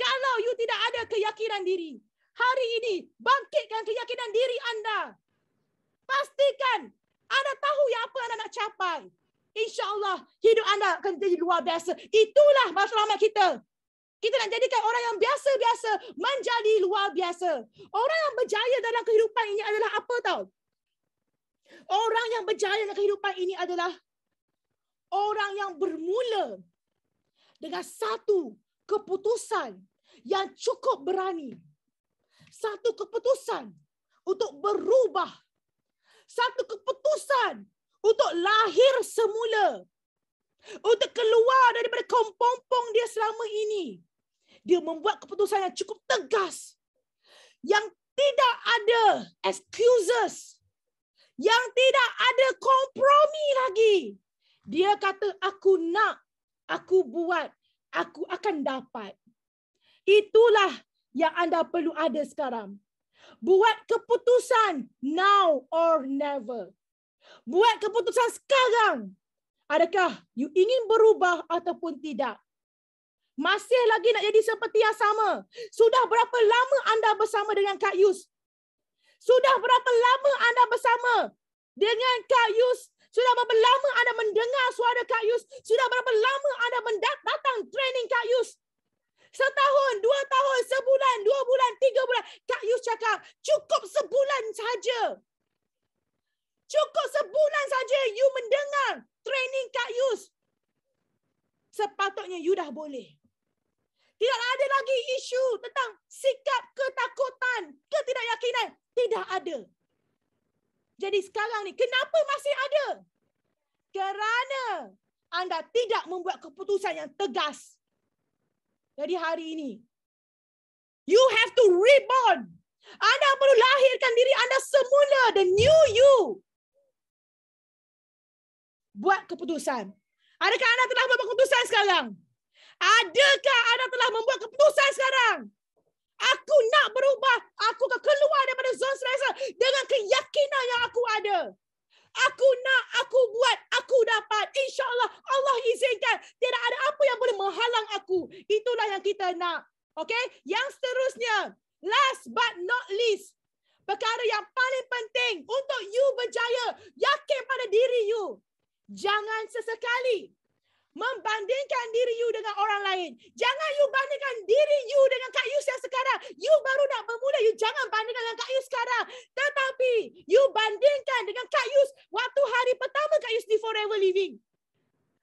Kalau you tidak ada keyakinan diri, hari ini bangkitkan keyakinan diri anda. Pastikan anda tahu yang apa anda nak capai. InsyaAllah hidup anda akan jadi luar biasa. Itulah masalah kita. Kita nak jadikan orang yang biasa-biasa menjadi luar biasa. Orang yang berjaya dalam kehidupan ini adalah apa tau? orang yang berjaya dalam kehidupan ini adalah orang yang bermula dengan satu keputusan yang cukup berani. Satu keputusan untuk berubah. Satu keputusan untuk lahir semula. Untuk keluar daripada kompong-pong dia selama ini. Dia membuat keputusan yang cukup tegas. Yang tidak ada excuses yang tidak ada kompromi lagi. Dia kata, aku nak, aku buat, aku akan dapat. Itulah yang anda perlu ada sekarang. Buat keputusan now or never. Buat keputusan sekarang. Adakah you ingin berubah ataupun tidak? Masih lagi nak jadi seperti yang sama. Sudah berapa lama anda bersama dengan Kak Yus? Sudah berapa lama anda bersama dengan Kak Yus? Sudah berapa lama anda mendengar suara Kak Yus? Sudah berapa lama anda mendatang training Kak Yus? Setahun, dua tahun, sebulan, dua bulan, tiga bulan. Kak Yus cakap, cukup sebulan saja. Cukup sebulan saja you mendengar training Kak Yus. Sepatutnya you dah boleh tidak ada lagi isu tentang sikap ketakutan, ketidakyakinan. Tidak ada. Jadi sekarang ni, kenapa masih ada? Kerana anda tidak membuat keputusan yang tegas. Jadi hari ini, you have to reborn. Anda perlu lahirkan diri anda semula, the new you. Buat keputusan. Adakah anda telah buat keputusan sekarang? Adakah anda telah membuat keputusan sekarang? Aku nak berubah. Aku akan keluar daripada zon stres dengan keyakinan yang aku ada. Aku nak, aku buat, aku dapat. InsyaAllah Allah izinkan. Tidak ada apa yang boleh menghalang aku. Itulah yang kita nak. Okay? Yang seterusnya. Last but not least. Perkara yang paling penting untuk you berjaya. Yakin pada diri you. Jangan sesekali membandingkan diri you dengan orang lain. Jangan you bandingkan diri you dengan Kak Yus yang sekarang. You baru nak bermula, you jangan bandingkan dengan Kak Yus sekarang. Tetapi, you bandingkan dengan Kak Yus waktu hari pertama Kak Yus di Forever Living.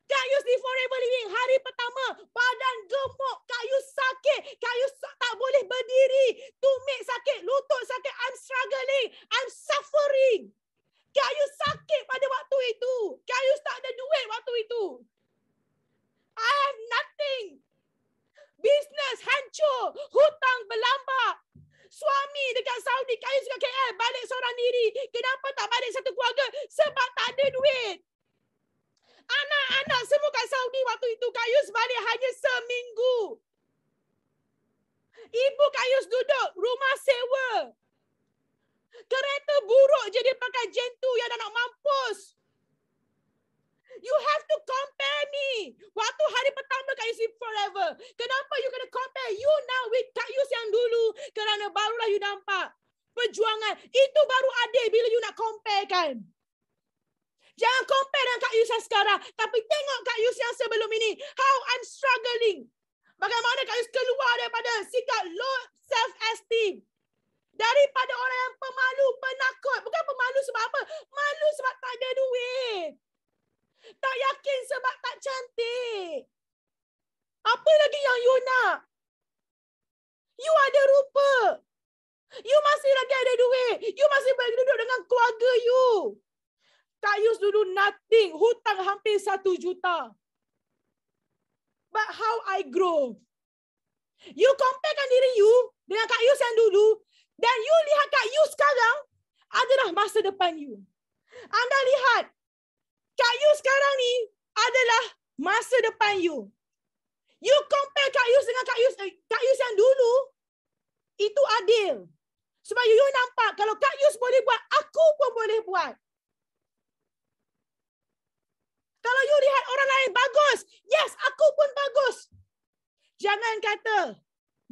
Kak Yus di Forever Living, hari pertama, badan gemuk, Kak Yus sakit, Kak Yus tak boleh berdiri, tumit sakit, lutut sakit, I'm struggling, I'm suffering. Kak Yus sakit pada waktu itu. Kak Yus tak ada duit waktu itu. I have nothing. Business hancur. Hutang berlambak. Suami dekat Saudi, kaya suka KL, balik seorang diri. Kenapa tak balik satu keluarga? Sebab tak ada duit. Anak-anak semua kat Saudi waktu itu, kaya, balik hanya seminggu. Ibu Kayus duduk rumah sewa. Kereta buruk jadi pakai jentu yang dah nak mampus. You have to compare me. Waktu hari pertama kat Isi Forever. Kenapa you kena compare you now with Kak Yus yang dulu? Kerana baru lah you nampak perjuangan. Itu baru ada bila you nak compare kan. Jangan compare dengan Kak Yus sekarang. Tapi tengok Kak Yus yang sebelum ini. How I'm struggling. Bagaimana Kak Yus keluar daripada sikap low self-esteem. Daripada orang yang pemalu, penakut. Bukan pemalu sebab apa. Malu sebab tak ada duit. Tak yakin sebab tak cantik. Apa lagi yang you nak? You ada rupa. You masih lagi ada duit. You masih boleh duduk dengan keluarga you. Tak use dulu nothing. Hutang hampir satu juta. But how I grow. You comparekan diri you dengan Kak Yus yang dulu. Dan you lihat Kak Yus sekarang adalah masa depan you. Anda lihat Kak Yu sekarang ni adalah masa depan you. You compare Kak Yus dengan Kak Yus, eh, Kak Yus yang dulu, itu adil. Sebab you, you nampak, kalau Kak Yus boleh buat, aku pun boleh buat. Kalau you lihat orang lain, bagus. Yes, aku pun bagus. Jangan kata,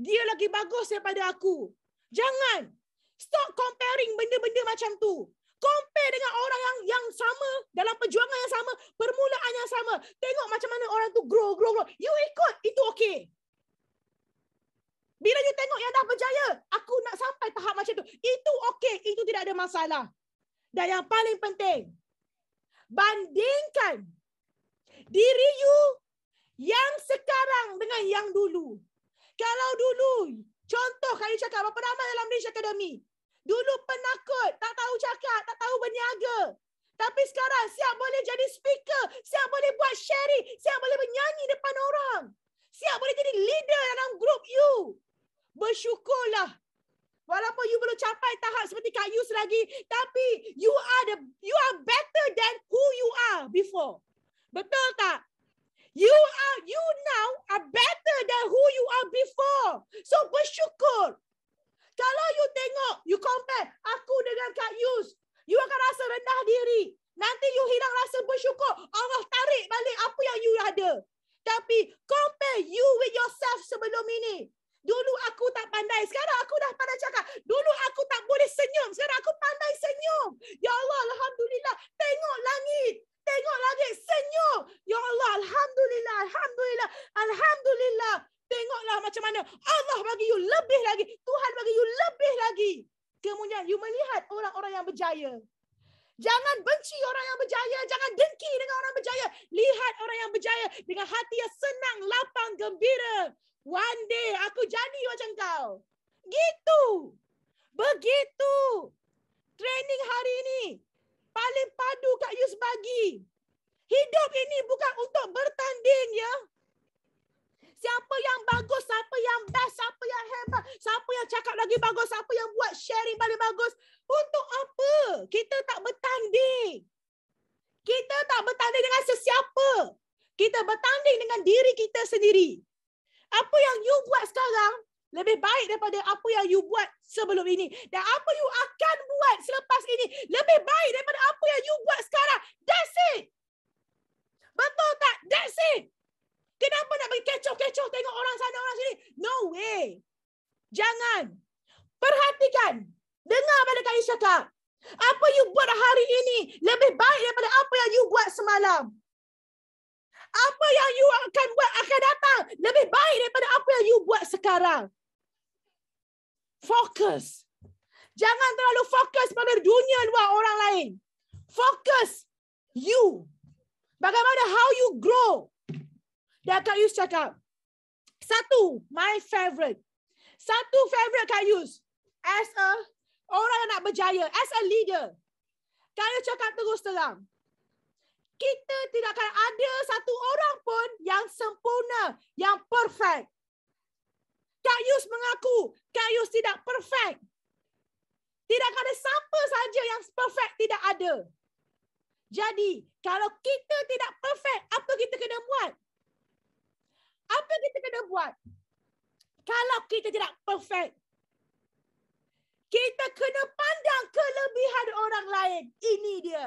dia lagi bagus daripada aku. Jangan. Stop comparing benda-benda macam tu compare dengan orang yang yang sama dalam perjuangan yang sama, permulaan yang sama. Tengok macam mana orang tu grow, grow, grow. You ikut, itu okay. Bila you tengok yang dah berjaya, aku nak sampai tahap macam tu. Itu okay, itu tidak ada masalah. Dan yang paling penting, bandingkan diri you yang sekarang dengan yang dulu. Kalau dulu, contoh kali cakap, berapa ramai dalam Malaysia Academy? Dulu penakut, tak tahu cakap, tak tahu berniaga. Tapi sekarang siap boleh jadi speaker, siap boleh buat sharing, siap boleh menyanyi depan orang. Siap boleh jadi leader dalam group you. Bersyukurlah. Walaupun you belum capai tahap seperti Kak Yus lagi, tapi you are the you are better than who you are before. Betul tak? You are you now are better than who you are before. So bersyukur. Kalau you tengok, you compare aku dengan Kak Yus, you akan rasa rendah diri. Nanti you hilang rasa bersyukur. Allah tarik balik apa yang you ada. Tapi compare you with yourself sebelum ini. Dulu aku tak pandai. Sekarang aku dah pandai cakap. Dulu aku tak boleh senyum. Sekarang aku pandai senyum. Ya Allah, Alhamdulillah. Tengok langit. Tengok lagi Senyum. Ya Allah, Alhamdulillah. Alhamdulillah. Alhamdulillah. Tengoklah macam mana Allah bagi you lebih lagi. Tuhan bagi you lebih lagi. Kemudian you melihat orang-orang yang berjaya. Jangan benci orang yang berjaya. Jangan dengki dengan orang berjaya. Lihat orang yang berjaya dengan hati yang senang, lapang, gembira. One day aku jadi macam kau. Gitu. Begitu. Training hari ini. Paling padu Kak Yus bagi. Hidup ini bukan untuk bertanding ya siapa yang bagus, siapa yang best, siapa yang hebat, siapa yang cakap lagi bagus, siapa yang buat sharing paling bagus. Untuk apa? Kita tak bertanding. Kita tak bertanding dengan sesiapa. Kita bertanding dengan diri kita sendiri. Apa yang you buat sekarang lebih baik daripada apa yang you buat sebelum ini. Dan apa you akan buat selepas ini lebih baik daripada apa yang you buat sekarang. That's it. Betul tak? That's it. Kenapa nak bagi kecoh tengok orang sana, orang sini? No way. Jangan. Perhatikan. Dengar pada kali cakap. Apa you buat hari ini lebih baik daripada apa yang you buat semalam. Apa yang you akan buat akan datang lebih baik daripada apa yang you buat sekarang. Fokus. Jangan terlalu fokus pada dunia luar orang lain. Fokus you. Bagaimana how you grow dah Kak Yus cakap. Satu, my favorite. Satu favorite Kak Yus. As a orang yang nak berjaya. As a leader. Kak Yus cakap terus terang. Kita tidak akan ada satu orang pun yang sempurna, yang perfect. Kak Yus mengaku, Kak Yus tidak perfect. Tidak ada siapa saja yang perfect, tidak ada. Jadi, kalau kita tidak perfect, apa kita kena buat? Apa yang kita kena buat? Kalau kita tidak perfect, kita kena pandang kelebihan orang lain. Ini dia.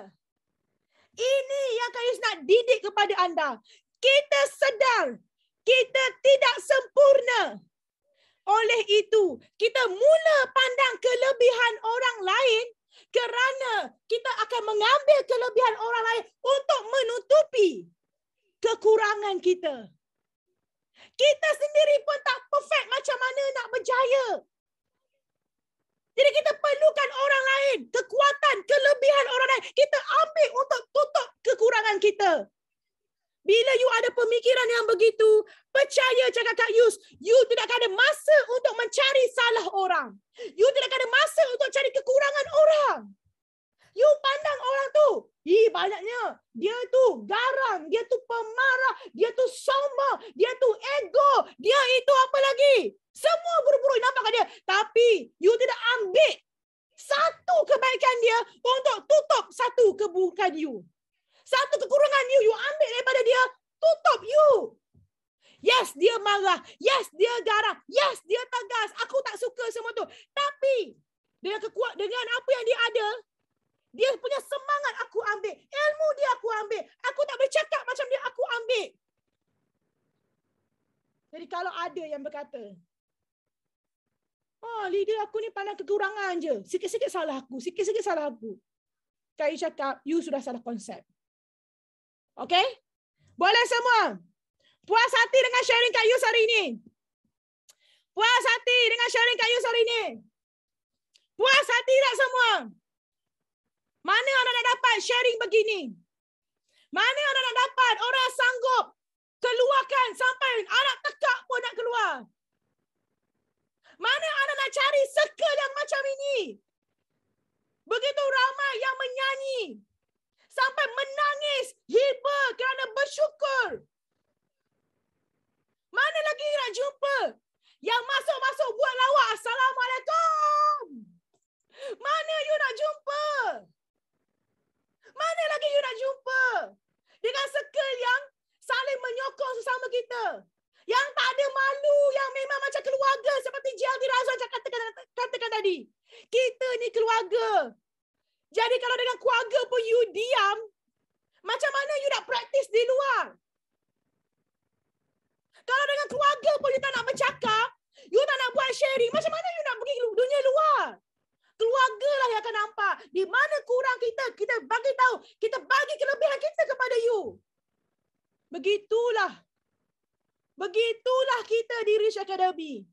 Ini yang kami nak didik kepada anda. Kita sedar. Kita tidak sempurna. Oleh itu, kita mula pandang kelebihan orang lain kerana kita akan mengambil kelebihan orang lain untuk menutupi kekurangan kita kita sendiri pun tak perfect macam mana nak berjaya. Jadi kita perlukan orang lain, kekuatan, kelebihan orang lain. Kita ambil untuk tutup kekurangan kita. Bila you ada pemikiran yang begitu, percaya cakap Kak Yus, you tidak akan ada masa untuk mencari salah orang. You tidak akan ada masa untuk cari kekurangan orang. You pandang orang tu. Hi, banyaknya. Dia tu garang. Dia tu pemarah. Dia tu sombong. Dia tu ego. Dia itu apa lagi? Semua buruk-buruk. Nampakkan dia. Tapi you tidak ambil satu kebaikan dia untuk tutup satu keburukan you. Satu kekurangan you, you ambil daripada dia, tutup you. Yes, dia marah. Yes, dia garang. Yes, dia tegas. Aku tak suka semua tu. Tapi, dengan, kekuat, dengan apa yang dia ada, dia punya semangat aku ambil. Ilmu dia aku ambil. Aku tak boleh cakap macam dia aku ambil. Jadi kalau ada yang berkata, Oh, leader aku ni pandang kekurangan je. Sikit-sikit salah aku. Sikit-sikit salah aku. Kak cakap, you sudah salah konsep. Okay? Boleh semua? Puas hati dengan sharing Kak Yus hari ini. Puas hati dengan sharing Kak Yus hari ini. Puas hati tak semua? Mana orang nak dapat sharing begini? Mana orang nak dapat orang sanggup keluarkan sampai anak tekak pun nak keluar? Mana anak nak cari circle yang macam ini? Begitu ramai yang menyanyi. Sampai menangis, hiba kerana bersyukur. Mana lagi nak jumpa? Yang masuk-masuk buat lawak, Assalamualaikum. Mana you nak jumpa? Mana lagi you nak jumpa? Dengan circle yang saling menyokong sesama kita. Yang tak ada malu, yang memang macam keluarga seperti Jaldi Razwan katakan, katakan tadi. Kita ni keluarga. Jadi kalau dengan keluarga pun you diam, macam mana you nak praktis di luar? Kalau dengan keluarga pun you tak nak bercakap, you tak nak buat sharing, macam mana you nak pergi dunia luar? keluarga lah yang akan nampak di mana kurang kita kita bagi tahu kita bagi kelebihan kita kepada you begitulah begitulah kita di Rich Academy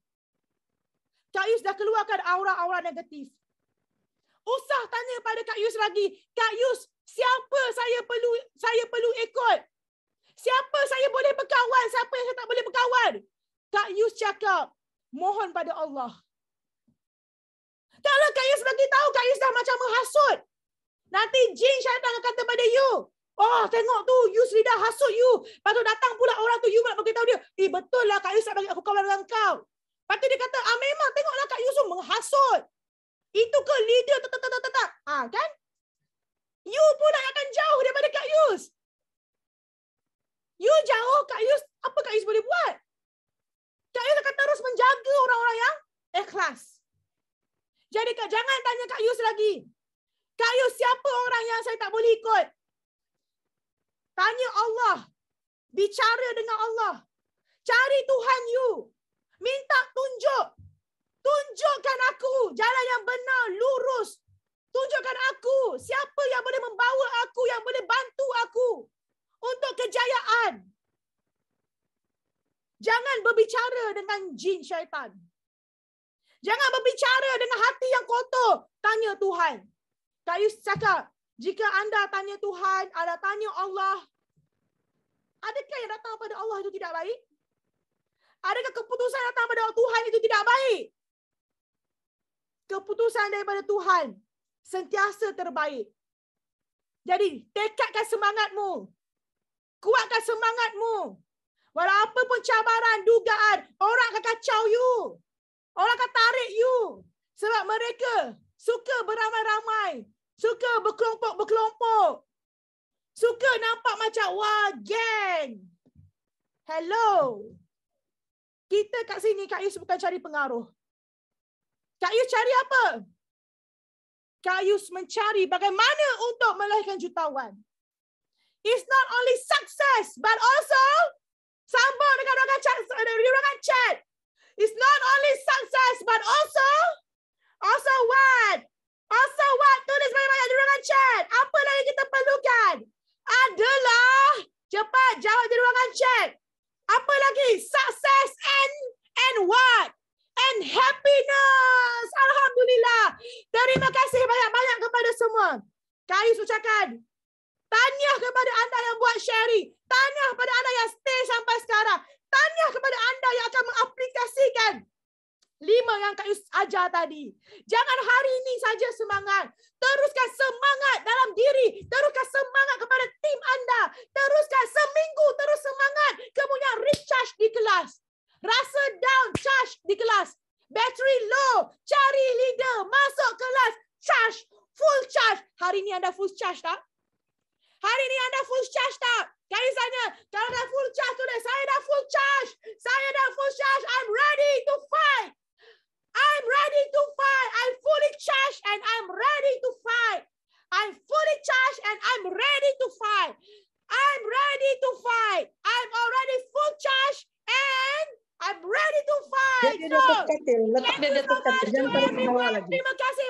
Kak Yus dah keluarkan aura-aura negatif usah tanya pada Kak Yus lagi Kak Yus siapa saya perlu saya perlu ikut siapa saya boleh berkawan siapa yang saya tak boleh berkawan Kak Yus cakap mohon pada Allah kalau Kak Yus bagi tahu Kak Yus dah macam menghasut. Nanti jin syaitan akan kata pada you. Oh, tengok tu. You sudah dah hasut you. Lepas datang pula orang tu. You nak beritahu dia. Eh, betul lah Kak Yus bagi aku kawan dengan kau. Lepas dia kata, ah memang tengoklah Kak Yusuf menghasut. Itu ke leader tak tak tak tak ah, kan? You pun akan jauh daripada Kak Yus. You jauh Kak Yus, apa Kak Yus boleh buat? Kak Yus akan terus menjaga orang-orang yang ikhlas. Jadi Kak, jangan tanya Kak Yus lagi. Kak Yus, siapa orang yang saya tak boleh ikut? Tanya Allah. Bicara dengan Allah. Cari Tuhan you. Minta tunjuk. Tunjukkan aku jalan yang benar, lurus. Tunjukkan aku siapa yang boleh membawa aku, yang boleh bantu aku untuk kejayaan. Jangan berbicara dengan jin syaitan. Jangan berbicara dengan hati yang kotor. Tanya Tuhan. Kak Yus cakap, jika anda tanya Tuhan, anda tanya Allah, adakah yang datang pada Allah itu tidak baik? Adakah keputusan yang datang pada Tuhan itu tidak baik? Keputusan daripada Tuhan sentiasa terbaik. Jadi, tekadkan semangatmu. Kuatkan semangatmu. Walaupun pun cabaran, dugaan, orang akan kacau you. Orang akan tarik you. Sebab mereka suka beramai-ramai. Suka berkelompok-berkelompok. Suka nampak macam, wah, geng. Hello. Kita kat sini, Kak Yus bukan cari pengaruh. Kak Yus cari apa? Kak Yus mencari bagaimana untuk melahirkan jutawan. It's not only success, but also sambung dengan ruangan chat. It's not only success, but also, also what? Also what? Tulis banyak-banyak di ruangan chat. Apa lagi kita perlukan? Adalah, cepat jawab di ruangan chat. Apa lagi? Success and and what? And happiness. Alhamdulillah. Terima kasih banyak-banyak kepada semua. Kais ucapkan, tanya kepada anda yang buat sharing. Tanya kepada anda yang stay sampai sekarang tanya kepada anda yang akan mengaplikasikan lima yang kau ajar tadi. Jangan hari ini saja semangat. Teruskan semangat dalam diri. Teruskan semangat kepada tim anda. Teruskan seminggu terus semangat. Kemudian recharge di kelas. Rasa down, charge di kelas. Battery low, cari leader. Masuk kelas, charge. Full charge. Hari ini anda full charge tak? Hari ini anda full charge tak? Can you say that? Can I full charge today? Say that full charge. Say that full charge. I'm ready to fight. I'm ready to fight. I'm fully charged and I'm ready to fight. I'm fully charged and I'm ready to fight. I'm ready to fight. I'm already full charged and I'm ready to fight. So, eh. thank you so much to everyone. Terima kasih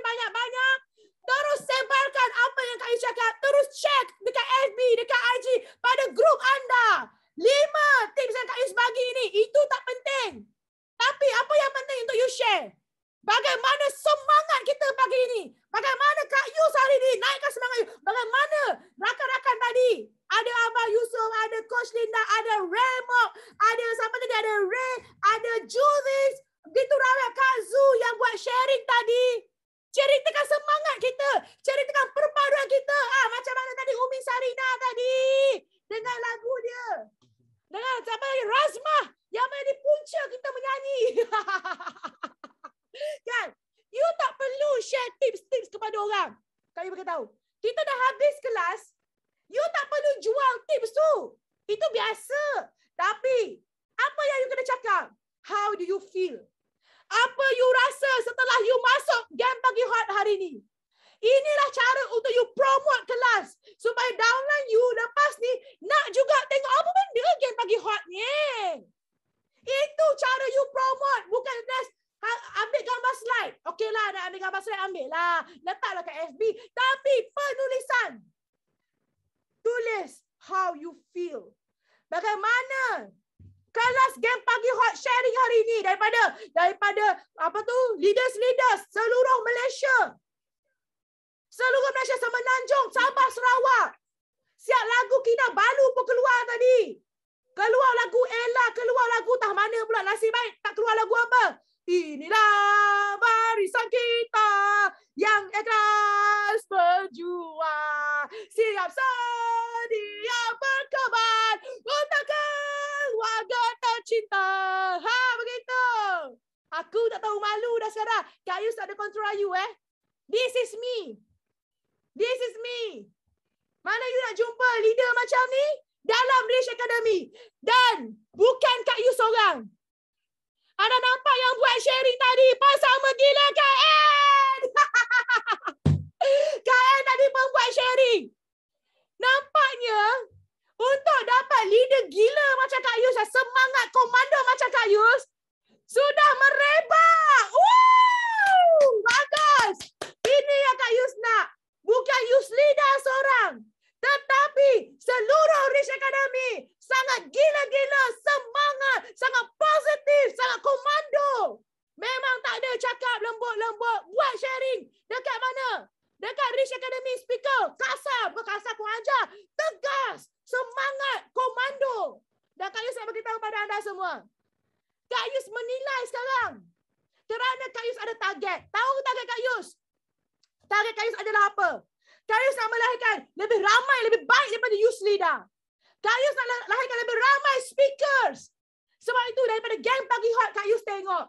Academy. Dan bukan Kak Yus orang. Ada nampak yang buat sharing tadi pasal menggila Kak En. Kak En tadi pun buat sharing. Nampaknya untuk dapat leader gila macam Kak Yus, semangat komando macam Kak Yus, sudah merebak. Wow, bagus. Ini yang Kak Yus nak. Bukan Yus leader seorang. Tetapi seluruh Rich Academy sangat gila-gila, semangat, sangat positif, sangat komando. Memang tak ada cakap lembut-lembut. Buat sharing. Dekat mana? Dekat Rich Academy speaker. Kasar. Bukan kasar pun ajar. Tegas. Semangat. Komando. Dan Kak Yus nak beritahu kepada anda semua. Kak Yus menilai sekarang. Kerana Kak Yus ada target. Tahu target Kak Yus? Target Kak Yus adalah apa? Kairos nak melahirkan lebih ramai, lebih baik daripada youth leader. Kairos nak lah- lahirkan lebih ramai speakers. Sebab itu daripada geng pagi hot, Kak Yus tengok.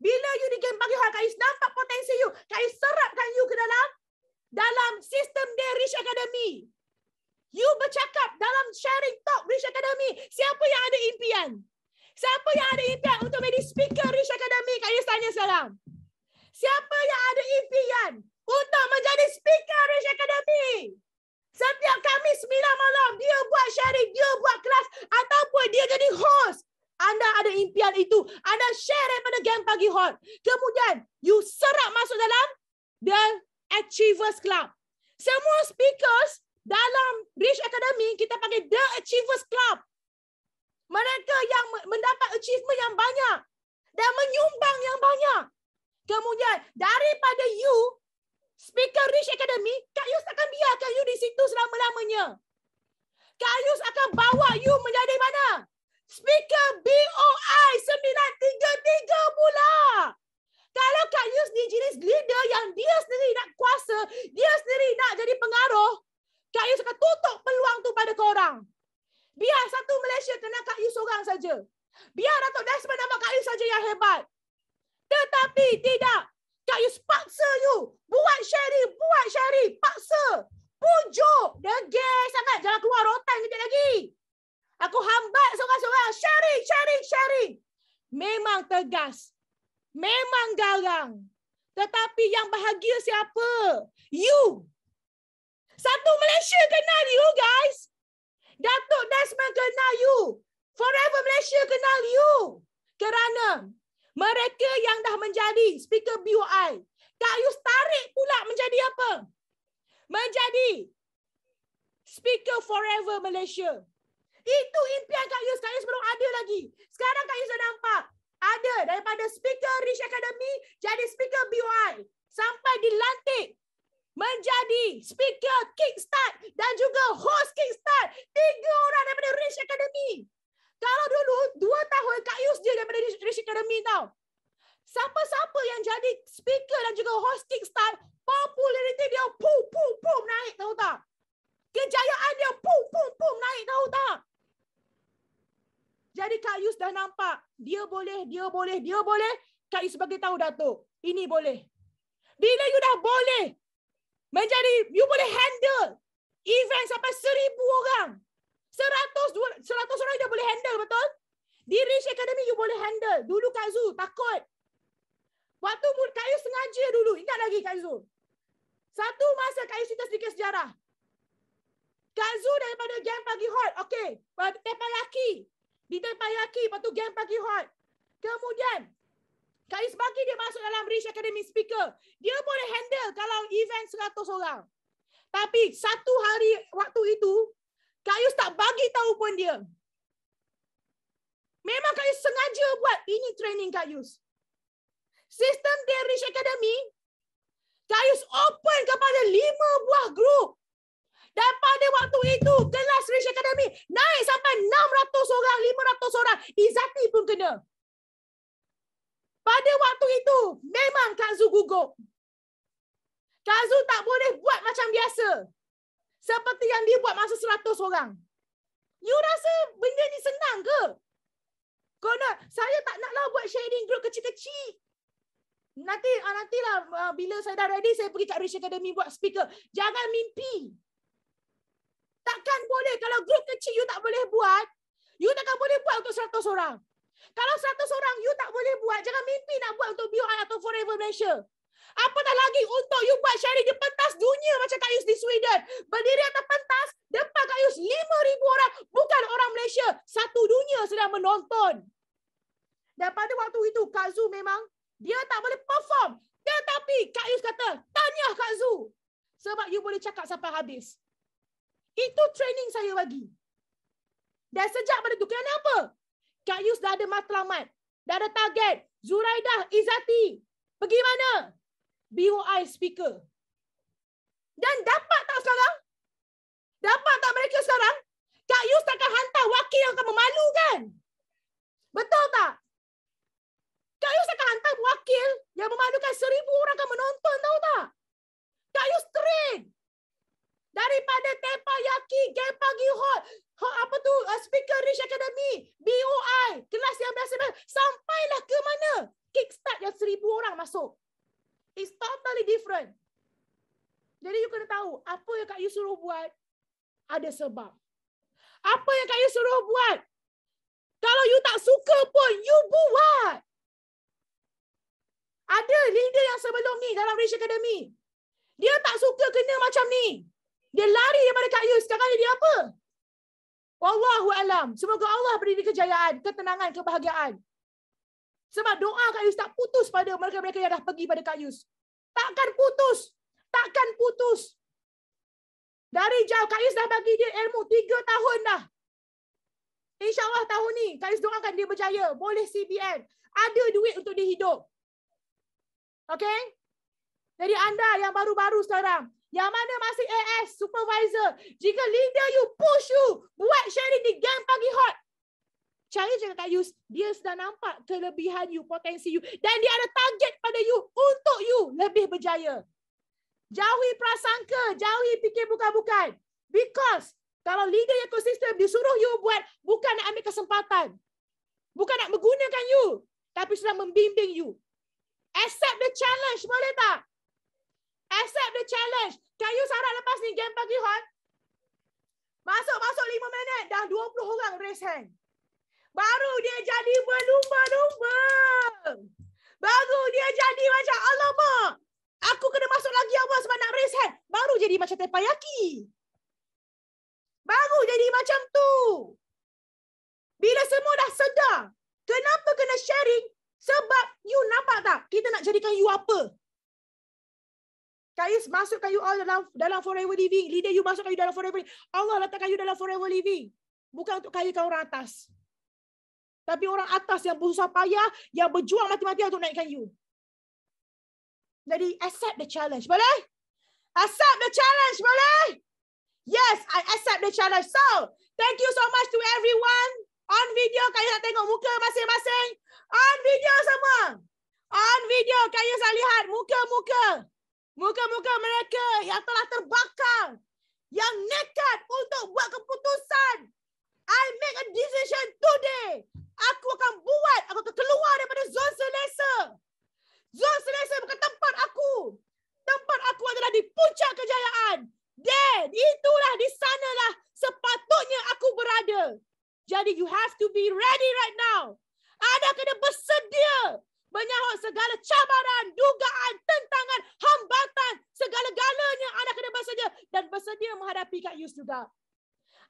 Bila you di geng pagi hot, Kak Yus nampak potensi you. Kak Yus serapkan you ke dalam dalam sistem dia Rich Academy. You bercakap dalam sharing talk Rich Academy. Siapa yang ada impian? Siapa yang ada impian untuk menjadi speaker Rich Academy? Kak Yus tanya sekarang. Siapa yang ada impian untuk menjadi speaker Rich Academy. Setiap kami 9 malam, dia buat sharing, dia buat kelas, ataupun dia jadi host. Anda ada impian itu. Anda share daripada Game Pagi Hot. Kemudian, you serap masuk dalam The Achievers Club. Semua speakers dalam Rich Academy, kita panggil The Achievers Club. Mereka yang mendapat achievement yang banyak dan menyumbang yang banyak. Kemudian, daripada you, Speaker Rich Academy, Kak Yus akan biarkan you di situ selama-lamanya. Kak Yus akan bawa you menjadi mana? Speaker BOI 933 pula. Kalau Kak Yus ni jenis leader yang dia sendiri nak kuasa, dia sendiri nak jadi pengaruh, Kak Yus akan tutup peluang tu pada korang. Biar satu Malaysia kena Kak Yus orang saja. Biar Datuk Desmond nama Kak Yus saja yang hebat. Tetapi tidak Cepat Syari, paksa. Pujuk. Degil sangat. Jangan keluar rotan sekejap lagi. Aku hambat seorang-seorang. Syari, Syari, Syari. Memang tegas. Memang garang. Tetapi yang bahagia siapa? You. Satu Malaysia kenal you guys. Datuk Desmond kenal you. Forever Malaysia kenal you. Kerana mereka yang dah menjadi speaker BUI, Kak Kayu tarik pula menjadi apa? Menjadi speaker forever Malaysia. Itu impian Kak Yus. Kak Yus belum ada lagi. Sekarang Kak Yus dah nampak. Ada daripada speaker Rich Academy jadi speaker BOI. Sampai dilantik menjadi speaker Kickstart dan juga host Kickstart. Tiga orang daripada Rich Academy. Kalau dulu dua tahun Kak Yus je daripada Rich Academy tau siapa-siapa yang jadi speaker dan juga hosting star, populariti dia pum pum pum naik tahu tak? Kejayaan dia pum pum pum naik tahu tak? Jadi Kak Yus dah nampak, dia boleh, dia boleh, dia boleh. Kak Yus bagi tahu Datuk, ini boleh. Bila you dah boleh, menjadi, you boleh handle event sampai seribu orang. Seratus, seratus orang dia boleh handle, betul? Di Rich Academy, you boleh handle. Dulu Kak Zu, takut. Waktu mur kayu sengaja dulu. Ingat lagi Kak Zul. Satu masa kayu cerita sedikit sejarah. Kak Zul daripada geng pagi hot. Okey. Tepan laki. Di tepan laki. Lepas tu geng pagi hot. Kemudian. Kak Zul bagi dia masuk dalam Rich Academy Speaker. Dia boleh handle kalau event seratus orang. Tapi satu hari waktu itu. Kak Zul tak bagi tahu pun dia. Memang Kak Yus sengaja buat ini training Kak Yus sistem Derish Academy, Darius open kepada lima buah grup. Dan pada waktu itu, kelas Rich Academy naik sampai 600 orang, 500 orang. Izati pun kena. Pada waktu itu, memang Kak Zu gugup. Kak Zu tak boleh buat macam biasa. Seperti yang dia buat masa 100 orang. You rasa benda ni senang ke? Kau nak, saya tak naklah buat sharing group kecil-kecil. Nanti uh, nantilah uh, bila saya dah ready saya pergi kat Rich Academy buat speaker. Jangan mimpi. Takkan boleh kalau grup kecil you tak boleh buat, you takkan boleh buat untuk 100 orang. Kalau 100 orang you tak boleh buat, jangan mimpi nak buat untuk BIO atau Forever Malaysia. Apa dah lagi untuk you buat sharing di pentas dunia macam Kak Yus di Sweden. Berdiri atas pentas, depan Kak Yus 5,000 orang. Bukan orang Malaysia. Satu dunia sedang menonton. Dan pada waktu itu, Kak Zu memang dia tak boleh perform. Tetapi Kak Yus kata, tanya Kak Zu. Sebab you boleh cakap sampai habis. Itu training saya bagi. Dan sejak pada itu, kenapa? Kak Yus dah ada matlamat. Dah ada target. Zuraidah, Izati. Pergi mana? BOI speaker. Dan dapat tak sekarang? Dapat tak mereka sekarang? Kak Yus takkan hantar wakil yang akan memalukan. Betul tak? Kayo sa kanta wakil, yang memadukan seribu orang akan menonton tahu tak? Kayo string. Daripada tepa yaki, gempa gihot, ha, apa tu, uh, speaker Rich Academy, BOI, kelas yang biasa, biasa sampailah ke mana? Kickstart yang seribu orang masuk. It's totally different. Jadi you kena tahu, apa yang Kak You suruh buat, ada sebab. Apa yang Kak You suruh buat, kalau you tak suka pun, you buat. Ada leader yang sebelum ni dalam Rich Academy. Dia tak suka kena macam ni. Dia lari daripada Kak Yus. Sekarang dia apa? Wallahu alam. Semoga Allah beri dia kejayaan, ketenangan, kebahagiaan. Sebab doa Kak Yus tak putus pada mereka-mereka yang dah pergi pada Kak Yus. Takkan putus. Takkan putus. Dari jauh Kak Yus dah bagi dia ilmu tiga tahun dah. InsyaAllah tahun ni Kak Yus doakan dia berjaya. Boleh CBN. Ada duit untuk dia hidup. Okay? Jadi anda yang baru-baru sekarang, yang mana masih AS, supervisor, jika leader you push you, buat sharing di gang pagi hot. Cari cakap kat Yus, dia sudah nampak kelebihan you, potensi you. Dan dia ada target pada you untuk you lebih berjaya. Jauhi prasangka, jauhi fikir bukan-bukan. Because kalau leader yang ekosistem disuruh you buat bukan nak ambil kesempatan. Bukan nak menggunakan you. Tapi sudah membimbing you. Accept the challenge, boleh tak? Accept the challenge. Can you sarat lepas ni game pagi hot? Masuk-masuk lima minit dah 20 orang raise hand. Baru dia jadi berlumba-lumba. Baru dia jadi macam alamak. Aku kena masuk lagi apa sebab nak raise hand. Baru jadi macam tepayaki. Baru jadi macam tu. Bila semua dah sedar. Kenapa kena sharing? Sebab you nampak tak? Kita nak jadikan you apa? Kais masukkan you all dalam dalam forever living. Leader you masukkan you dalam forever living. Allah letakkan you dalam forever living. Bukan untuk kau orang atas. Tapi orang atas yang berusaha payah, yang berjuang mati-matian untuk naikkan you. Jadi accept the challenge. Boleh? Accept the challenge. Boleh? Yes, I accept the challenge. So, thank you so much to everyone. On video kaya nak tengok muka masing-masing. On video semua. On video kaya nak lihat muka-muka. Muka-muka mereka yang telah terbakar. Yang nekat untuk buat keputusan. I make a decision today. Aku akan buat, aku akan keluar daripada zon selesa. Zon selesa bukan tempat aku. Tempat aku adalah di puncak kejayaan. Dan itulah di sanalah sepatutnya aku berada. Jadi you have to be ready right now. Anda kena bersedia menyahut segala cabaran, dugaan, tentangan, hambatan, segala-galanya anda kena bersedia dan bersedia menghadapi Kak Yus juga.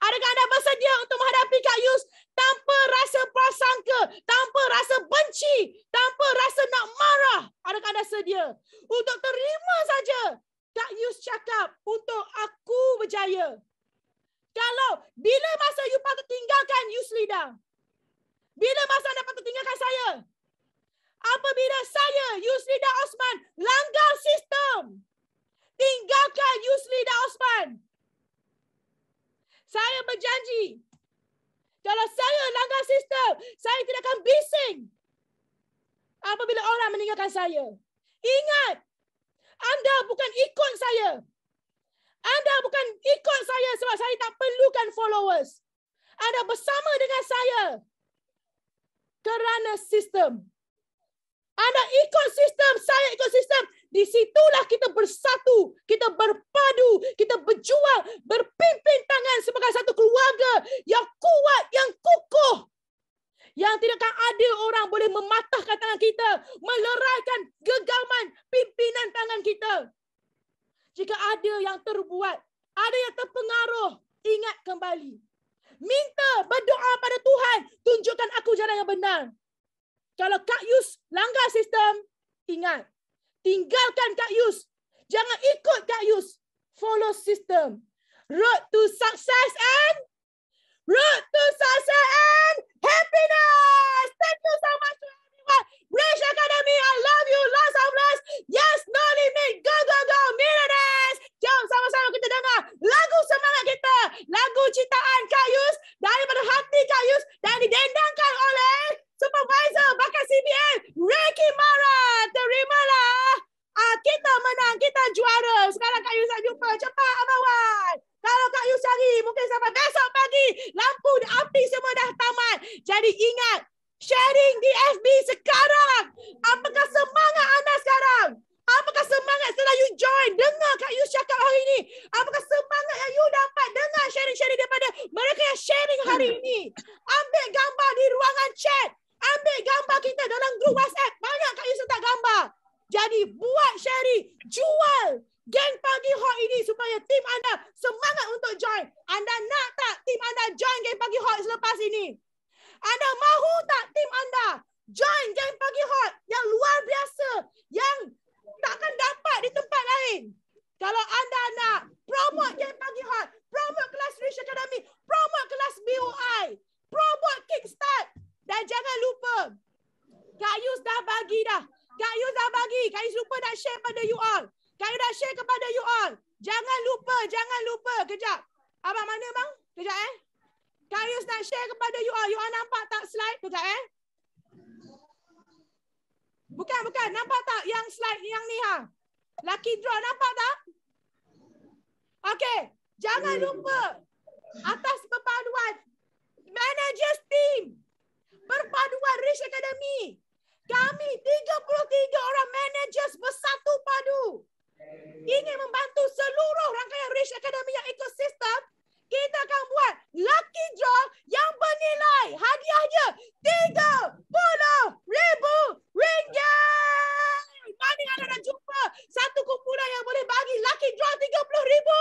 Adakah anda bersedia untuk menghadapi Kak Yus tanpa rasa prasangka, tanpa rasa benci, tanpa rasa nak marah? Adakah anda sedia untuk terima saja Kak Yus cakap untuk aku berjaya? Kalau bila masa you patut tinggalkan you selidah. Bila masa anda patut tinggalkan saya. Apabila saya, Yuslida Osman, langgar sistem. Tinggalkan Yuslida Osman. Saya berjanji. Kalau saya langgar sistem, saya tidak akan bising. Apabila orang meninggalkan saya. Ingat, anda bukan ikut saya. Anda bukan ikut saya sebab saya tak perlukan followers. Anda bersama dengan saya kerana sistem. Anda ikut sistem, saya ikut sistem. Di situlah kita bersatu, kita berpadu, kita berjuang, berpimpin tangan sebagai satu keluarga yang kuat, yang kukuh. Yang tidakkan ada orang boleh mematahkan tangan kita, meleraikan gegaman pimpinan tangan kita. Jika ada yang terbuat, ada yang terpengaruh, ingat kembali. Minta berdoa pada Tuhan, tunjukkan aku jalan yang benar. Kalau Kak Yus langgar sistem, ingat. Tinggalkan Kak Yus. Jangan ikut Kak Yus. Follow sistem. Road to success and road to success and happiness. Thank you so much. Raise your hand at me. I love you. Lots of lots. Yes, no limit. Go, go, go. Millionaires. Jom sama-sama kita dengar lagu semangat kita. Lagu citaan Kak dari daripada hati Kak Yus dan didendangkan oleh Supervisor Bakar CBN, Ricky Mara. Terimalah. Ah, kita menang. Kita juara. Sekarang Kak Yus nak jumpa. Cepat, Abang Wan. Kalau Kak Yus cari, mungkin sampai besok pagi. Lampu, api semua dah tamat. Jadi ingat, sharing di FB sekarang. Apakah semangat anda sekarang? Apakah semangat setelah you join? Dengar Kak Yus cakap hari ini. Apakah semangat yang you dapat dengar sharing-sharing daripada mereka yang sharing hari hmm. ini? Ambil gambar di ruangan chat. Ambil gambar kita dalam grup WhatsApp. Banyak Kak Yus tak gambar. Jadi buat sharing. Jual. Geng Pagi Hot ini supaya tim anda semangat untuk join. Anda nak tak tim anda join Geng Pagi Hot selepas ini? Anda mahu tak tim anda join geng pagi hot yang luar biasa yang takkan dapat di tempat lain? Kalau anda nak promote geng pagi hot, promote kelas Rich Academy, promote kelas BOI, promote Kickstart dan jangan lupa Kak Yus dah bagi dah. Kak Yus dah bagi. Kak Yus lupa nak share pada you all. Kak Yus dah share kepada you all. Jangan lupa, jangan lupa. Kejap. Abang mana bang? Kejap eh. Karius nak share kepada you all. You all nampak tak slide? Sekejap eh. Bukan, bukan. Nampak tak yang slide yang ni ha? Lucky draw. Nampak tak? Okay. Jangan lupa atas perpaduan manager's team. Perpaduan Rich Academy. Kami 33 orang managers bersatu padu. Ingin membantu seluruh rangkaian Rich Academy yang ekosistem kita akan buat lucky draw yang bernilai hadiahnya tiga puluh ribu ringgit. Mana ada nak jumpa satu kumpulan yang boleh bagi lucky draw tiga puluh ribu?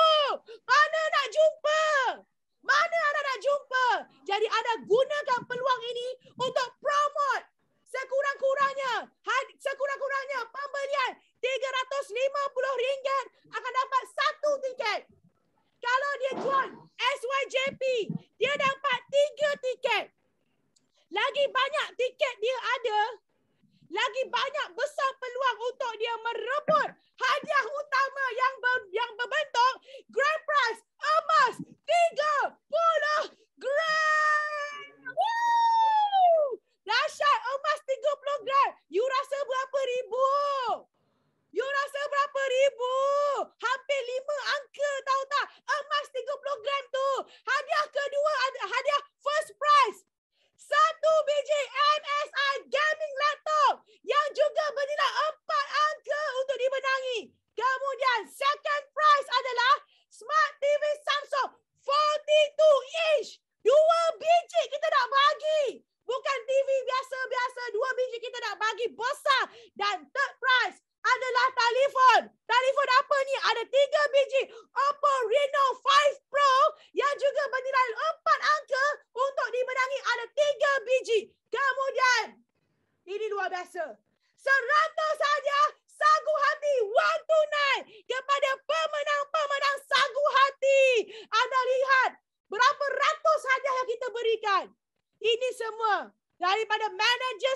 Mana nak jumpa? Mana ada nak jumpa? Jadi ada gunakan peluang ini untuk promote sekurang-kurangnya sekurang-kurangnya pembelian tiga ratus lima puluh ringgit akan dapat satu tiket kalau dia join SYJP, dia dapat tiga tiket. Lagi banyak tiket dia ada, lagi banyak besar peluang untuk dia merebut hadiah utama yang ber, yang berbentuk grand prize emas 30 gram. Woo! Dahsyat emas 30 gram. You rasa berapa ribu? You rasa berapa ribu? Hampir lima angka tahu tak? Emas 30 gram tu. Hadiah kedua, hadiah first prize. Satu biji MSI gaming laptop yang juga bernilai empat angka untuk dimenangi. Kemudian second prize adalah smart TV Samsung 42 inch. Dua biji kita nak bagi. Bukan TV biasa-biasa. Dua biji kita nak bagi besar. Dan third prize adalah telefon. Telefon apa ni? Ada tiga biji Oppo Reno 5 Pro yang juga bernilai empat angka untuk dimenangi ada tiga biji. Kemudian, ini dua biasa. Seratus saja sagu hati wang tunai kepada pemenang-pemenang sagu hati. Anda lihat berapa ratus saja yang kita berikan. Ini semua daripada manager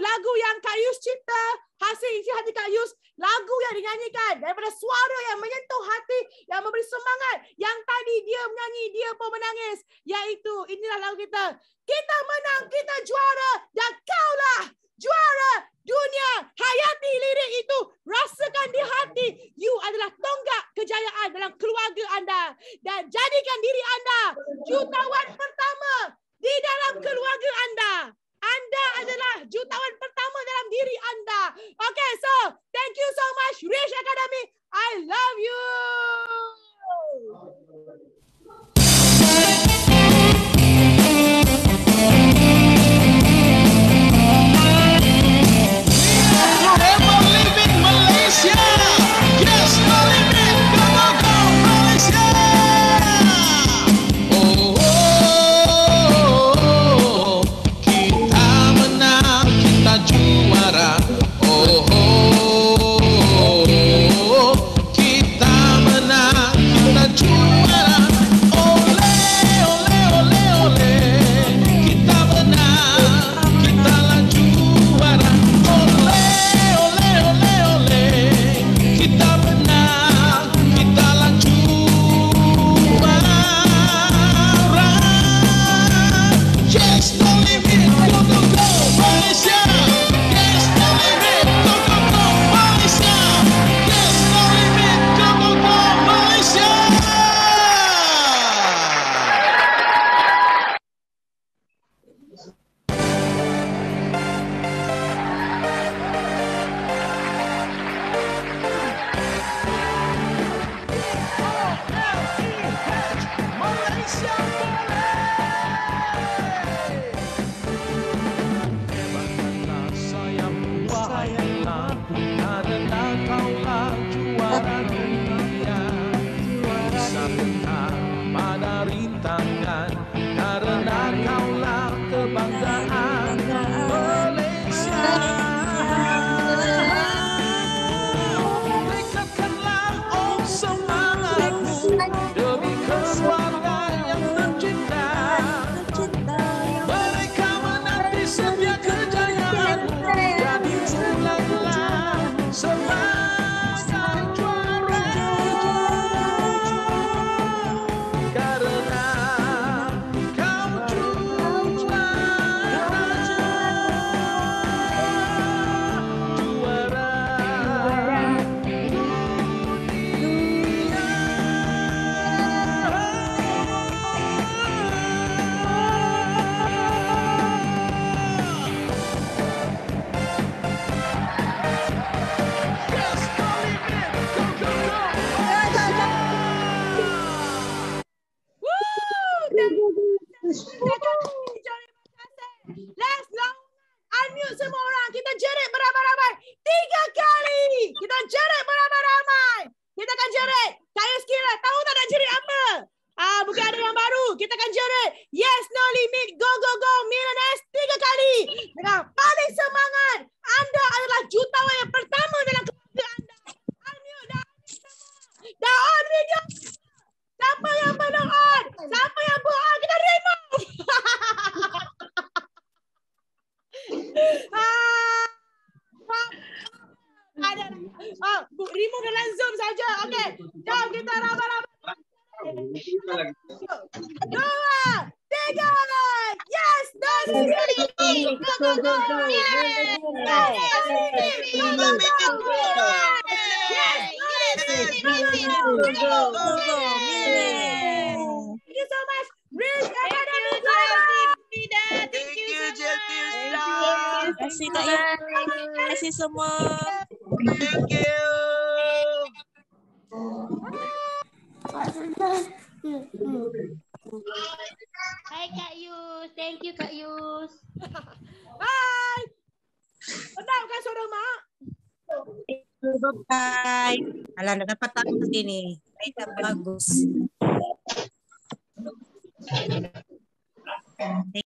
lagu yang Kak Yus cipta, hasil isi hati Kak Yus, lagu yang dinyanyikan daripada suara yang menyentuh hati, yang memberi semangat, yang tadi dia menyanyi, dia pun menangis, iaitu inilah lagu kita. Kita menang, kita juara, dan kaulah juara dunia. Hayati lirik itu, rasakan di hati, you adalah tonggak kejayaan dalam keluarga anda. Dan jadikan diri anda jutawan pertama di dalam keluarga anda. Anda adalah jutawan pertama dalam diri anda. Okay, so thank you so much, Rich Academy. I love you. ambos.